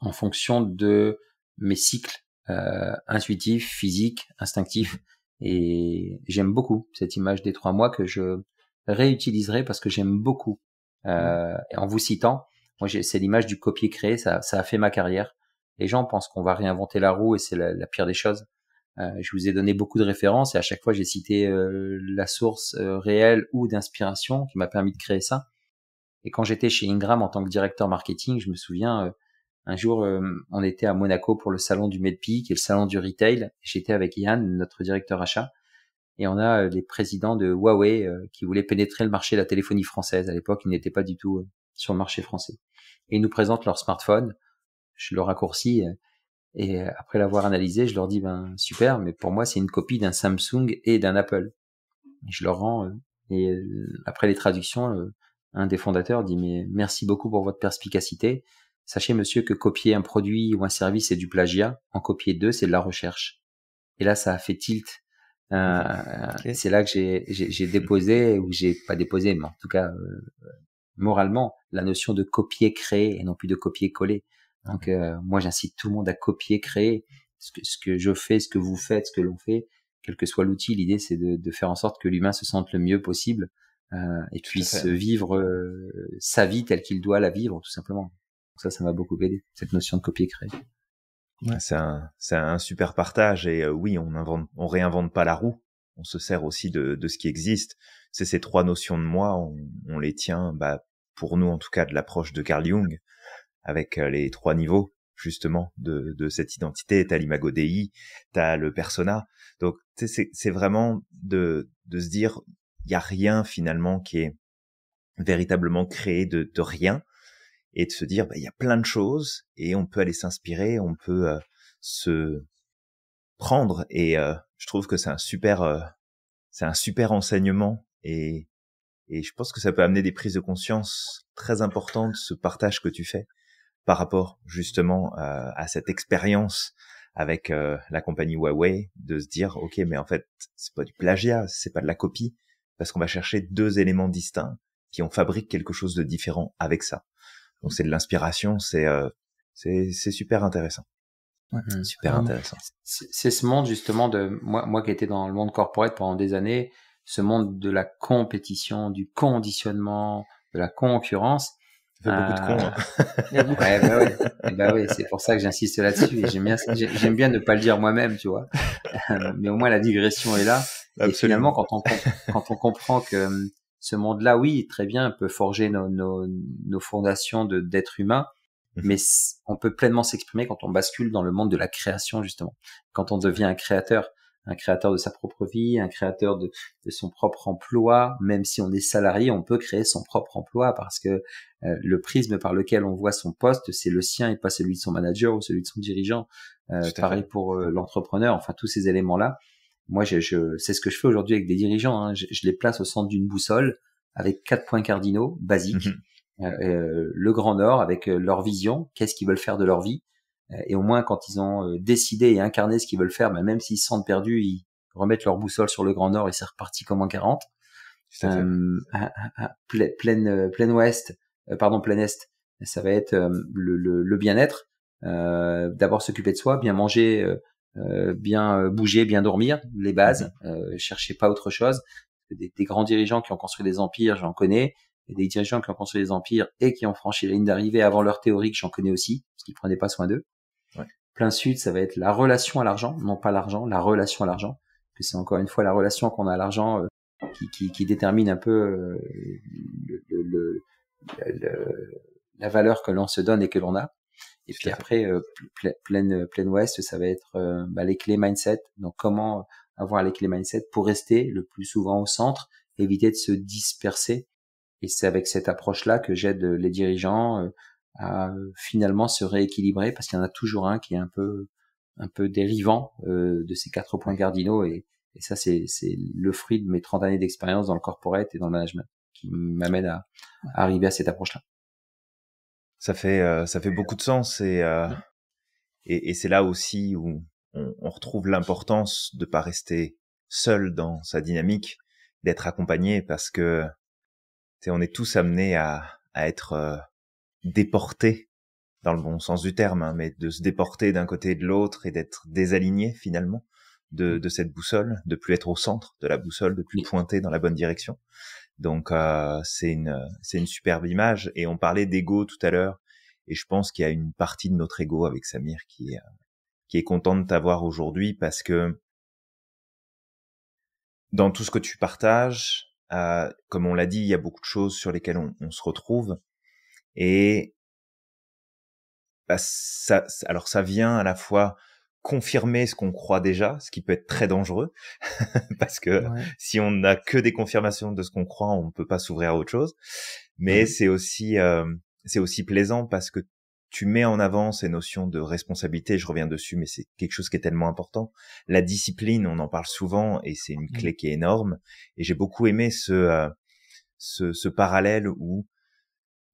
en fonction de mes cycles euh, intuitifs, physiques, instinctifs. Et j'aime beaucoup cette image des trois mois que je réutiliserai parce que j'aime beaucoup. Euh, mmh. en vous citant, moi c'est l'image du copier-créer, ça, ça a fait ma carrière les gens pensent qu'on va réinventer la roue et c'est la, pire des choses. Euh, je vous ai donné beaucoup de références et à chaque fois j'ai cité euh, la source euh, réelle ou d'inspiration qui m'a permis de créer ça. Et quand j'étais chez Ingram en tant que directeur marketing, je me souviens un jour on était à Monaco pour le salon du Medpi et le salon du retail. J'étais avec Ian, notre directeur achat, et on a les présidents de Huawei qui voulaient pénétrer le marché de la téléphonie française. À l'époque, ils n'étaient pas du tout sur le marché français. Et ils nous présentent leur smartphone je le raccourcis euh, et euh, après l'avoir analysé, je leur dis ben super, mais pour moi c'est une copie d'un Samsung et d'un Apple. je leur rends euh, et après les traductions, un des fondateurs dit mais merci beaucoup pour votre perspicacité. Sachez monsieur que copier un produit ou un service c'est du plagiat, en copier deux c'est de la recherche. Et là ça a fait tilt. C'est là que j'ai déposé ou j'ai pas déposé, mais en tout cas moralement la notion de copier créer et non plus de copier coller. Donc euh, moi j'incite tout le monde à copier, créer ce que, ce que je fais, ce que vous faites, ce que l'on fait, quel que soit l'outil. L'idée c'est de, de, faire en sorte que l'humain se sente le mieux possible euh, et puisse vivre euh, sa vie telle qu'il doit la vivre tout simplement. Donc ça, ça m'a beaucoup aidé cette notion de copier, créer. Ouais. C'est un, un, super partage et euh, oui, on invente, on réinvente pas la roue. On se sert aussi de, de ce qui existe. C'est ces trois notions de moi, on, on les tient, bah, pour nous en tout cas, de l'approche de Carl Jung avec euh, les trois niveaux justement de, de cette identité. T'as l'imago Dei, t'as le persona. Donc c'est vraiment de, de se dire, il y a rien finalement qui est véritablement créé de, de rien et de se dire, bah, il y a plein de choses et on peut aller s'inspirer, on peut euh, se prendre et euh, je trouve que c'est un super c'est un super enseignement et et je pense que ça peut amener des prises de conscience très importantes ce partage que tu fais par rapport justement euh, à cette expérience avec euh, la compagnie Huawei de se dire ok mais en fait c'est pas du plagiat c'est pas de la copie parce qu'on va chercher deux éléments distincts qui on fabrique quelque chose de différent avec ça donc c'est de l'inspiration c'est euh, c'est super intéressant mmh. Super intéressant. C'est ce monde justement de moi, moi qui étais dans le monde corporate pendant des années, ce monde de la compétition, du conditionnement, de la concurrence beaucoup de euh, hein. bah, eh bah c'est pour ça que j'insiste là-dessus. J'aime bien, j'aime bien ne pas le dire moi-même, tu vois. Euh, mais au moins la digression est là. Absolument. quand on, quand on comprend que euh, ce monde-là, oui, très bien, peut forger nos, nos, nos fondations de d'être humain, mhm. mais on peut pleinement s'exprimer quand on bascule dans le monde de la création, justement, quand on devient un créateur un créateur de sa propre vie, un créateur de, son propre emploi. Même si on est salarié, on peut créer son propre emploi parce que euh, le prisme par lequel on voit son poste, c'est le sien et pas celui de son manager ou celui de son dirigeant. Euh, pareil pour euh, l'entrepreneur. Enfin, tous ces éléments-là. Moi, je, je c'est ce que je fais aujourd'hui avec des dirigeants. Hein. Je, les place au centre d'une boussole avec quatre points cardinaux basiques. Mhm. le grand nord avec leur vision, qu'est-ce qu'ils veulent faire de leur vie, euh, et au moins, quand ils ont euh, décidé et incarné ce qu'ils veulent faire, bah, même s'ils se sentent perdus, ils remettent leur boussole sur le Grand Nord et c'est reparti comme en 40. Euh, ah, ah, ah, plein, euh, ouest, pardon, plein est, ça va être le, le, le bien-être. D'abord s'occuper de soi, bien manger, bien bouger, bien dormir, les bases. Mm-hmm. cherchez pas autre chose. Des, des, grands dirigeants qui ont construit des empires, j'en connais. des dirigeants qui ont construit des empires et qui ont franchi la ligne d'arrivée avant leur théorique, j'en connais aussi, parce qu'ils prenaient pas soin d'eux. Plein sud, ça va être la relation à l'argent, non pas l'argent, la relation à l'argent. Puis c'est encore une fois la relation qu'on a à l'argent euh, qui, qui, qui, détermine un peu euh, le, la valeur que l'on se donne et que l'on a. Et puis après, euh, pleine pleine ouest, ça va être bah, les clés mindset. Donc comment avoir les clés mindset pour rester le plus souvent au centre, éviter de se disperser. Et c'est avec cette approche-là que j'aide les dirigeants, à finalement se rééquilibrer parce qu'il y en a toujours un qui est un peu un peu dérivant euh, de ces quatre points cardinaux et, et ça c'est le fruit de mes 30 années d'expérience dans le corporate et dans le management qui m'amène à, arriver à cette approche là ça fait euh, ça fait beaucoup de sens et euh, et, et c'est là aussi où on, on retrouve l'importance de pas rester seul dans sa dynamique d'être accompagné parce que on est tous amenés à, à être euh, déporter dans le bon sens du terme, hein, mais de se déporter d'un côté et de l'autre et d'être désaligné finalement de, mm. de, cette boussole, de plus être au centre de la boussole, de plus pointer dans la bonne direction. Donc euh, c'est une c'est une superbe image et on parlait d'ego tout à l'heure et je pense qu'il y a une partie de notre ego avec Samir qui qui est content de t'avoir aujourd'hui parce que dans tout ce que tu partages, euh, comme on l'a dit, il y a beaucoup de choses sur lesquelles on se retrouve et bah, ça, alors ça vient à la fois confirmer ce qu'on croit déjà, ce qui peut être très dangereux, parce que si on n'a que des confirmations de ce qu'on croit, on ne peut pas s'ouvrir à autre chose. Mais c'est aussi euh, c'est aussi plaisant parce que tu mets en avant ces notions de responsabilité. Je reviens dessus, mais c'est quelque chose qui est tellement important. La discipline, on en parle souvent, et c'est une mmh. clé qui est énorme. Et j'ai beaucoup aimé ce euh, ce, ce, parallèle où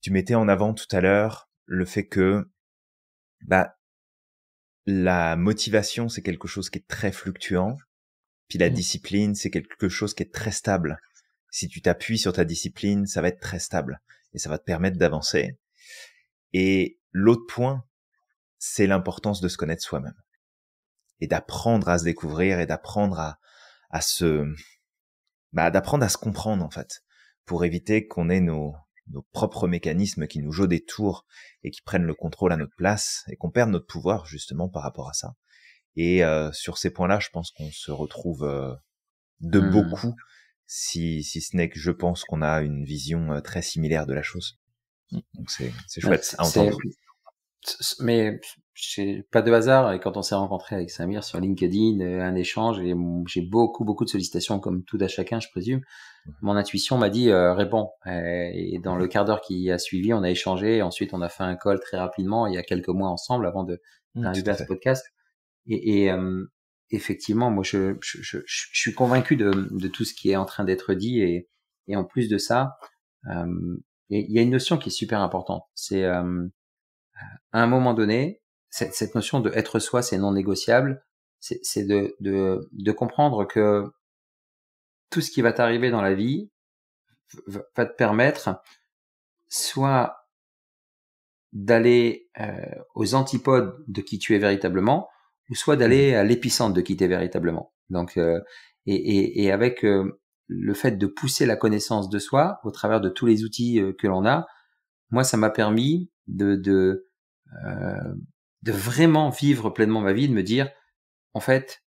tu mettais en avant tout à l'heure le fait que bah, la motivation, c'est quelque chose qui est très fluctuant, puis la mmh. discipline, c'est quelque chose qui est très stable. Si tu t'appuies sur ta discipline, ça va être très stable et ça va te permettre d'avancer. Et l'autre point, c'est l'importance de se connaître soi-même et d'apprendre à se découvrir et d'apprendre à, à se, bah, d'apprendre à se comprendre en fait, pour éviter qu'on ait nos, nos propres mécanismes qui nous jouent des tours et qui prennent le contrôle à notre place et qu'on perd notre pouvoir justement par rapport à ça. Et euh, sur ces points-là, je pense qu'on se retrouve euh, de mmh. beaucoup, si, si ce n'est que je pense qu'on a une vision euh, très similaire de la chose. Mmh. Donc c'est chouette à entendre. Mais c'est pas de hasard. Et quand on s'est rencontré avec Samir sur LinkedIn, euh, un échange, et j'ai beaucoup, beaucoup de sollicitations, comme tout à chacun, je présume. Mhm. Mon intuition m'a dit euh, réponds. Euh, et dans le mhm. quart d'heure qui a suivi, on a échangé. ensuite, on a fait un call très rapidement il y a quelques mois ensemble avant de faire mmh, ce podcast. Et, euh, effectivement, moi, je, je, je, suis convaincu de, de, tout ce qui est en train d'être dit. Et, et, en plus de ça, euh, il y a une notion qui est super importante. C'est à un moment donné, cette, cette, notion de être soi, c'est non négociable, c'est de, de, de, comprendre que tout ce qui va t'arriver dans la vie va te permettre soit d'aller euh, aux antipodes de qui tu es véritablement, ou soit mmh d'aller à l'épicentre de qui tu es véritablement. Donc, euh, et, et, et, avec euh, le fait de pousser la connaissance de soi au travers de tous les outils que l'on a, moi, ça m'a permis de, de euh, de vraiment vivre pleinement ma vie, de me dire, en fait,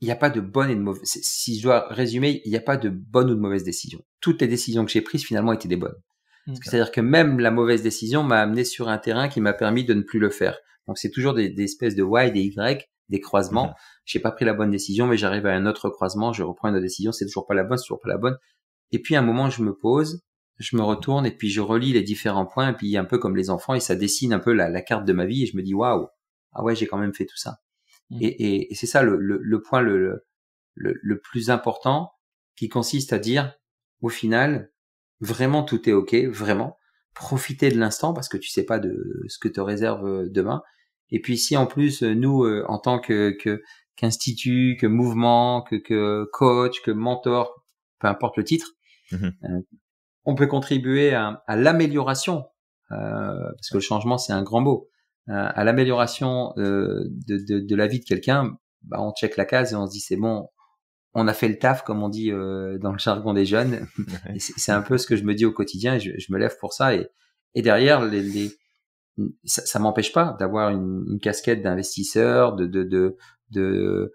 il n'y a pas de bonne et de mauvaise. Si je dois résumer, il n'y a pas de bonne ou de mauvaise décision. Toutes les décisions que j'ai prises finalement étaient des bonnes. C'est-à-dire que même la mauvaise décision m'a amené sur un terrain qui m'a permis de ne plus le faire. Donc c'est toujours des, espèces de Y, des Y, des croisements. J'ai pas pris la bonne décision, mais j'arrive à un autre croisement, je reprends une autre décision, c'est toujours pas la bonne, c'est toujours pas la bonne. Et puis à un moment, je me pose je me retourne et puis je relis les différents points, et puis un peu comme les enfants, et ça dessine un peu la, carte de ma vie, et je me dis, waouh, ah ouais, j'ai quand même fait tout ça. Mmh. Et, c'est ça le, point le, le, plus important, qui consiste à dire, au final, vraiment tout est OK, vraiment, profiter de l'instant, parce que tu sais pas de ce que te réserve euh, demain. Et puis si en plus, euh, nous, euh, en tant que... que qu'institut, que mouvement, que, coach, que mentor, peu importe le titre, mmh on peut contribuer à, l'amélioration, euh, parce que le changement c'est un grand mot, euh, à l'amélioration euh, de, de, de, la vie de quelqu'un, bah, on check la case et on se dit c'est bon, on a fait le taf, comme on dit dans le jargon des jeunes. C'est un peu ce que je me dis au quotidien. je, me lève pour ça. Et, et derrière, les, les ça, ça m'empêche pas d'avoir une, casquette d'investisseur, de, de, de, de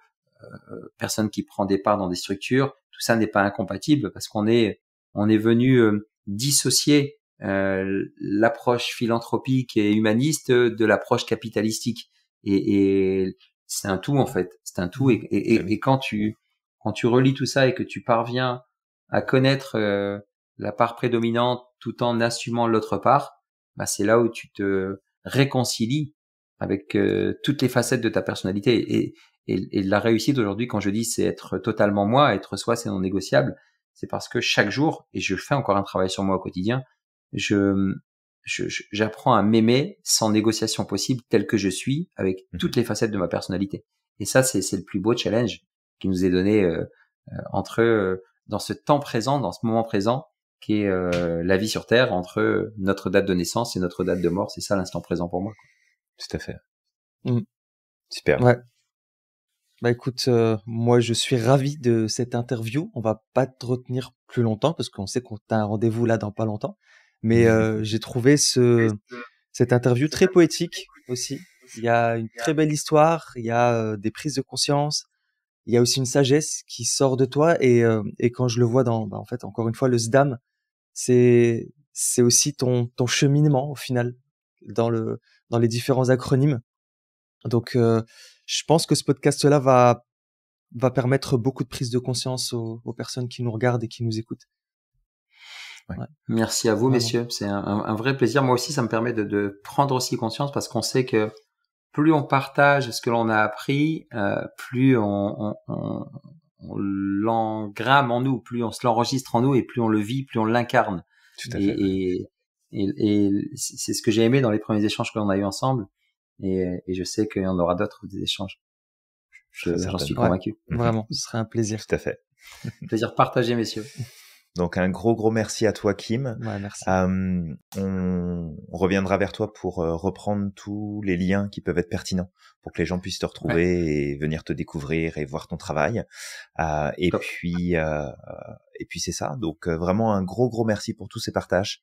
personne qui prend des parts dans des structures. Tout ça n'est pas incompatible parce qu'on est on est venu euh, dissocier euh, l'approche philanthropique et humaniste de l'approche capitalistique. Et, c'est un tout en fait, c'est un tout. Et, quand tu quand tu relis tout ça et que tu parviens à connaître euh, la part prédominante tout en assumant l'autre part, bah c'est là où tu te réconcilies avec toutes les facettes de ta personnalité. Et, et, et la réussite aujourd'hui, quand je dis c'est être totalement moi, être soi, c'est non négociable, c'est parce que chaque jour, et je fais encore un travail sur moi au quotidien, je j'apprends à m'aimer sans négociation possible tel que je suis avec mmh toutes les facettes de ma personnalité. Et ça, c'est le plus beau challenge qui nous est donné euh, euh, entre euh, dans ce temps présent, dans ce moment présent, qui est la vie sur Terre, entre notre date de naissance et notre date de mort. C'est ça l'instant présent pour moi. Tout à fait. Mmh. Super. Ouais. Bah écoute, euh, moi je suis ravi de cette interview. On va pas te retenir plus longtemps parce qu'on sait qu'on a un rendez-vous là dans pas longtemps. Mais mmh euh, j'ai trouvé ce, cette interview très poétique aussi. Il y a une très belle histoire, il y a des prises de conscience, il y a aussi une sagesse qui sort de toi. Et, euh, et quand je le vois dans, bah, en fait, encore une fois, le SDAM, c'est c'est aussi ton ton cheminement au final dans le dans les différents acronymes. Donc euh, je pense que ce podcast-là va va permettre beaucoup de prise de conscience aux, personnes qui nous regardent et qui nous écoutent. Merci à vous, messieurs. C'est un, vrai plaisir. Moi aussi, ça me permet de, prendre aussi conscience parce qu'on sait que plus on partage ce que l'on a appris, euh, plus on, on, l'engramme en nous, plus on se l'enregistre en nous et plus on le vit, plus on l'incarne. Et, et, et, et c'est ce que j'ai aimé dans les premiers échanges que l'on a eu ensemble et, et je sais qu'il y en aura d'autres des échanges. J'en je, suis convaincu. vraiment, mhm. ce serait un plaisir. Tout à fait. plaisir partagé, messieurs. Donc un gros gros merci à toi Kim. Ouais, merci. Euh, on, reviendra vers toi pour euh, reprendre tous les liens qui peuvent être pertinents pour que les gens puissent te retrouver et venir te découvrir et voir ton travail. Euh, et, puis, euh, et puis c'est ça. Donc euh, vraiment un gros gros merci pour tous ces partages,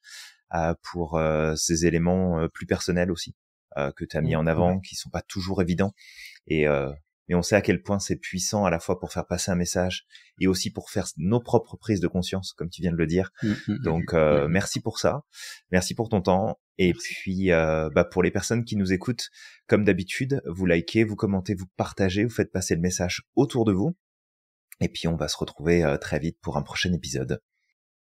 pour ces éléments plus personnels aussi. Euh, que tu as mis mmh, en avant, qui sont pas toujours évidents. Et euh, mais on sait à quel point c'est puissant à la fois pour faire passer un message et aussi pour faire nos propres prises de conscience, comme tu viens de le dire. Mmh, mmh, Donc euh, merci pour ça, merci pour ton temps. Et puis euh, bah, pour les personnes qui nous écoutent, comme d'habitude, vous likez, vous commentez, vous partagez, vous faites passer le message autour de vous. Et puis on va se retrouver très vite pour un prochain épisode.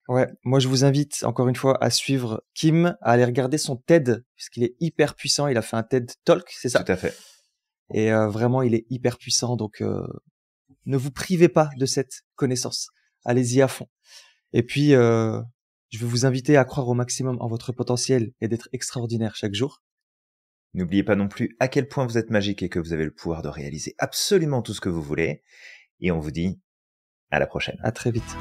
Ouais, moi je vous invite encore une fois à suivre Kim, à aller regarder son TED, puisqu'il est hyper puissant, il a fait un TED Talk, c'est ça Tout à fait. Et euh, vraiment, il est hyper puissant, donc euh, ne vous privez pas de cette connaissance, allez-y à fond. Et puis, euh, je vais vous inviter à croire au maximum en votre potentiel et d'être extraordinaire chaque jour. N'oubliez pas non plus à quel point vous êtes magique et que vous avez le pouvoir de réaliser absolument tout ce que vous voulez. Et on vous dit à la prochaine. À très vite.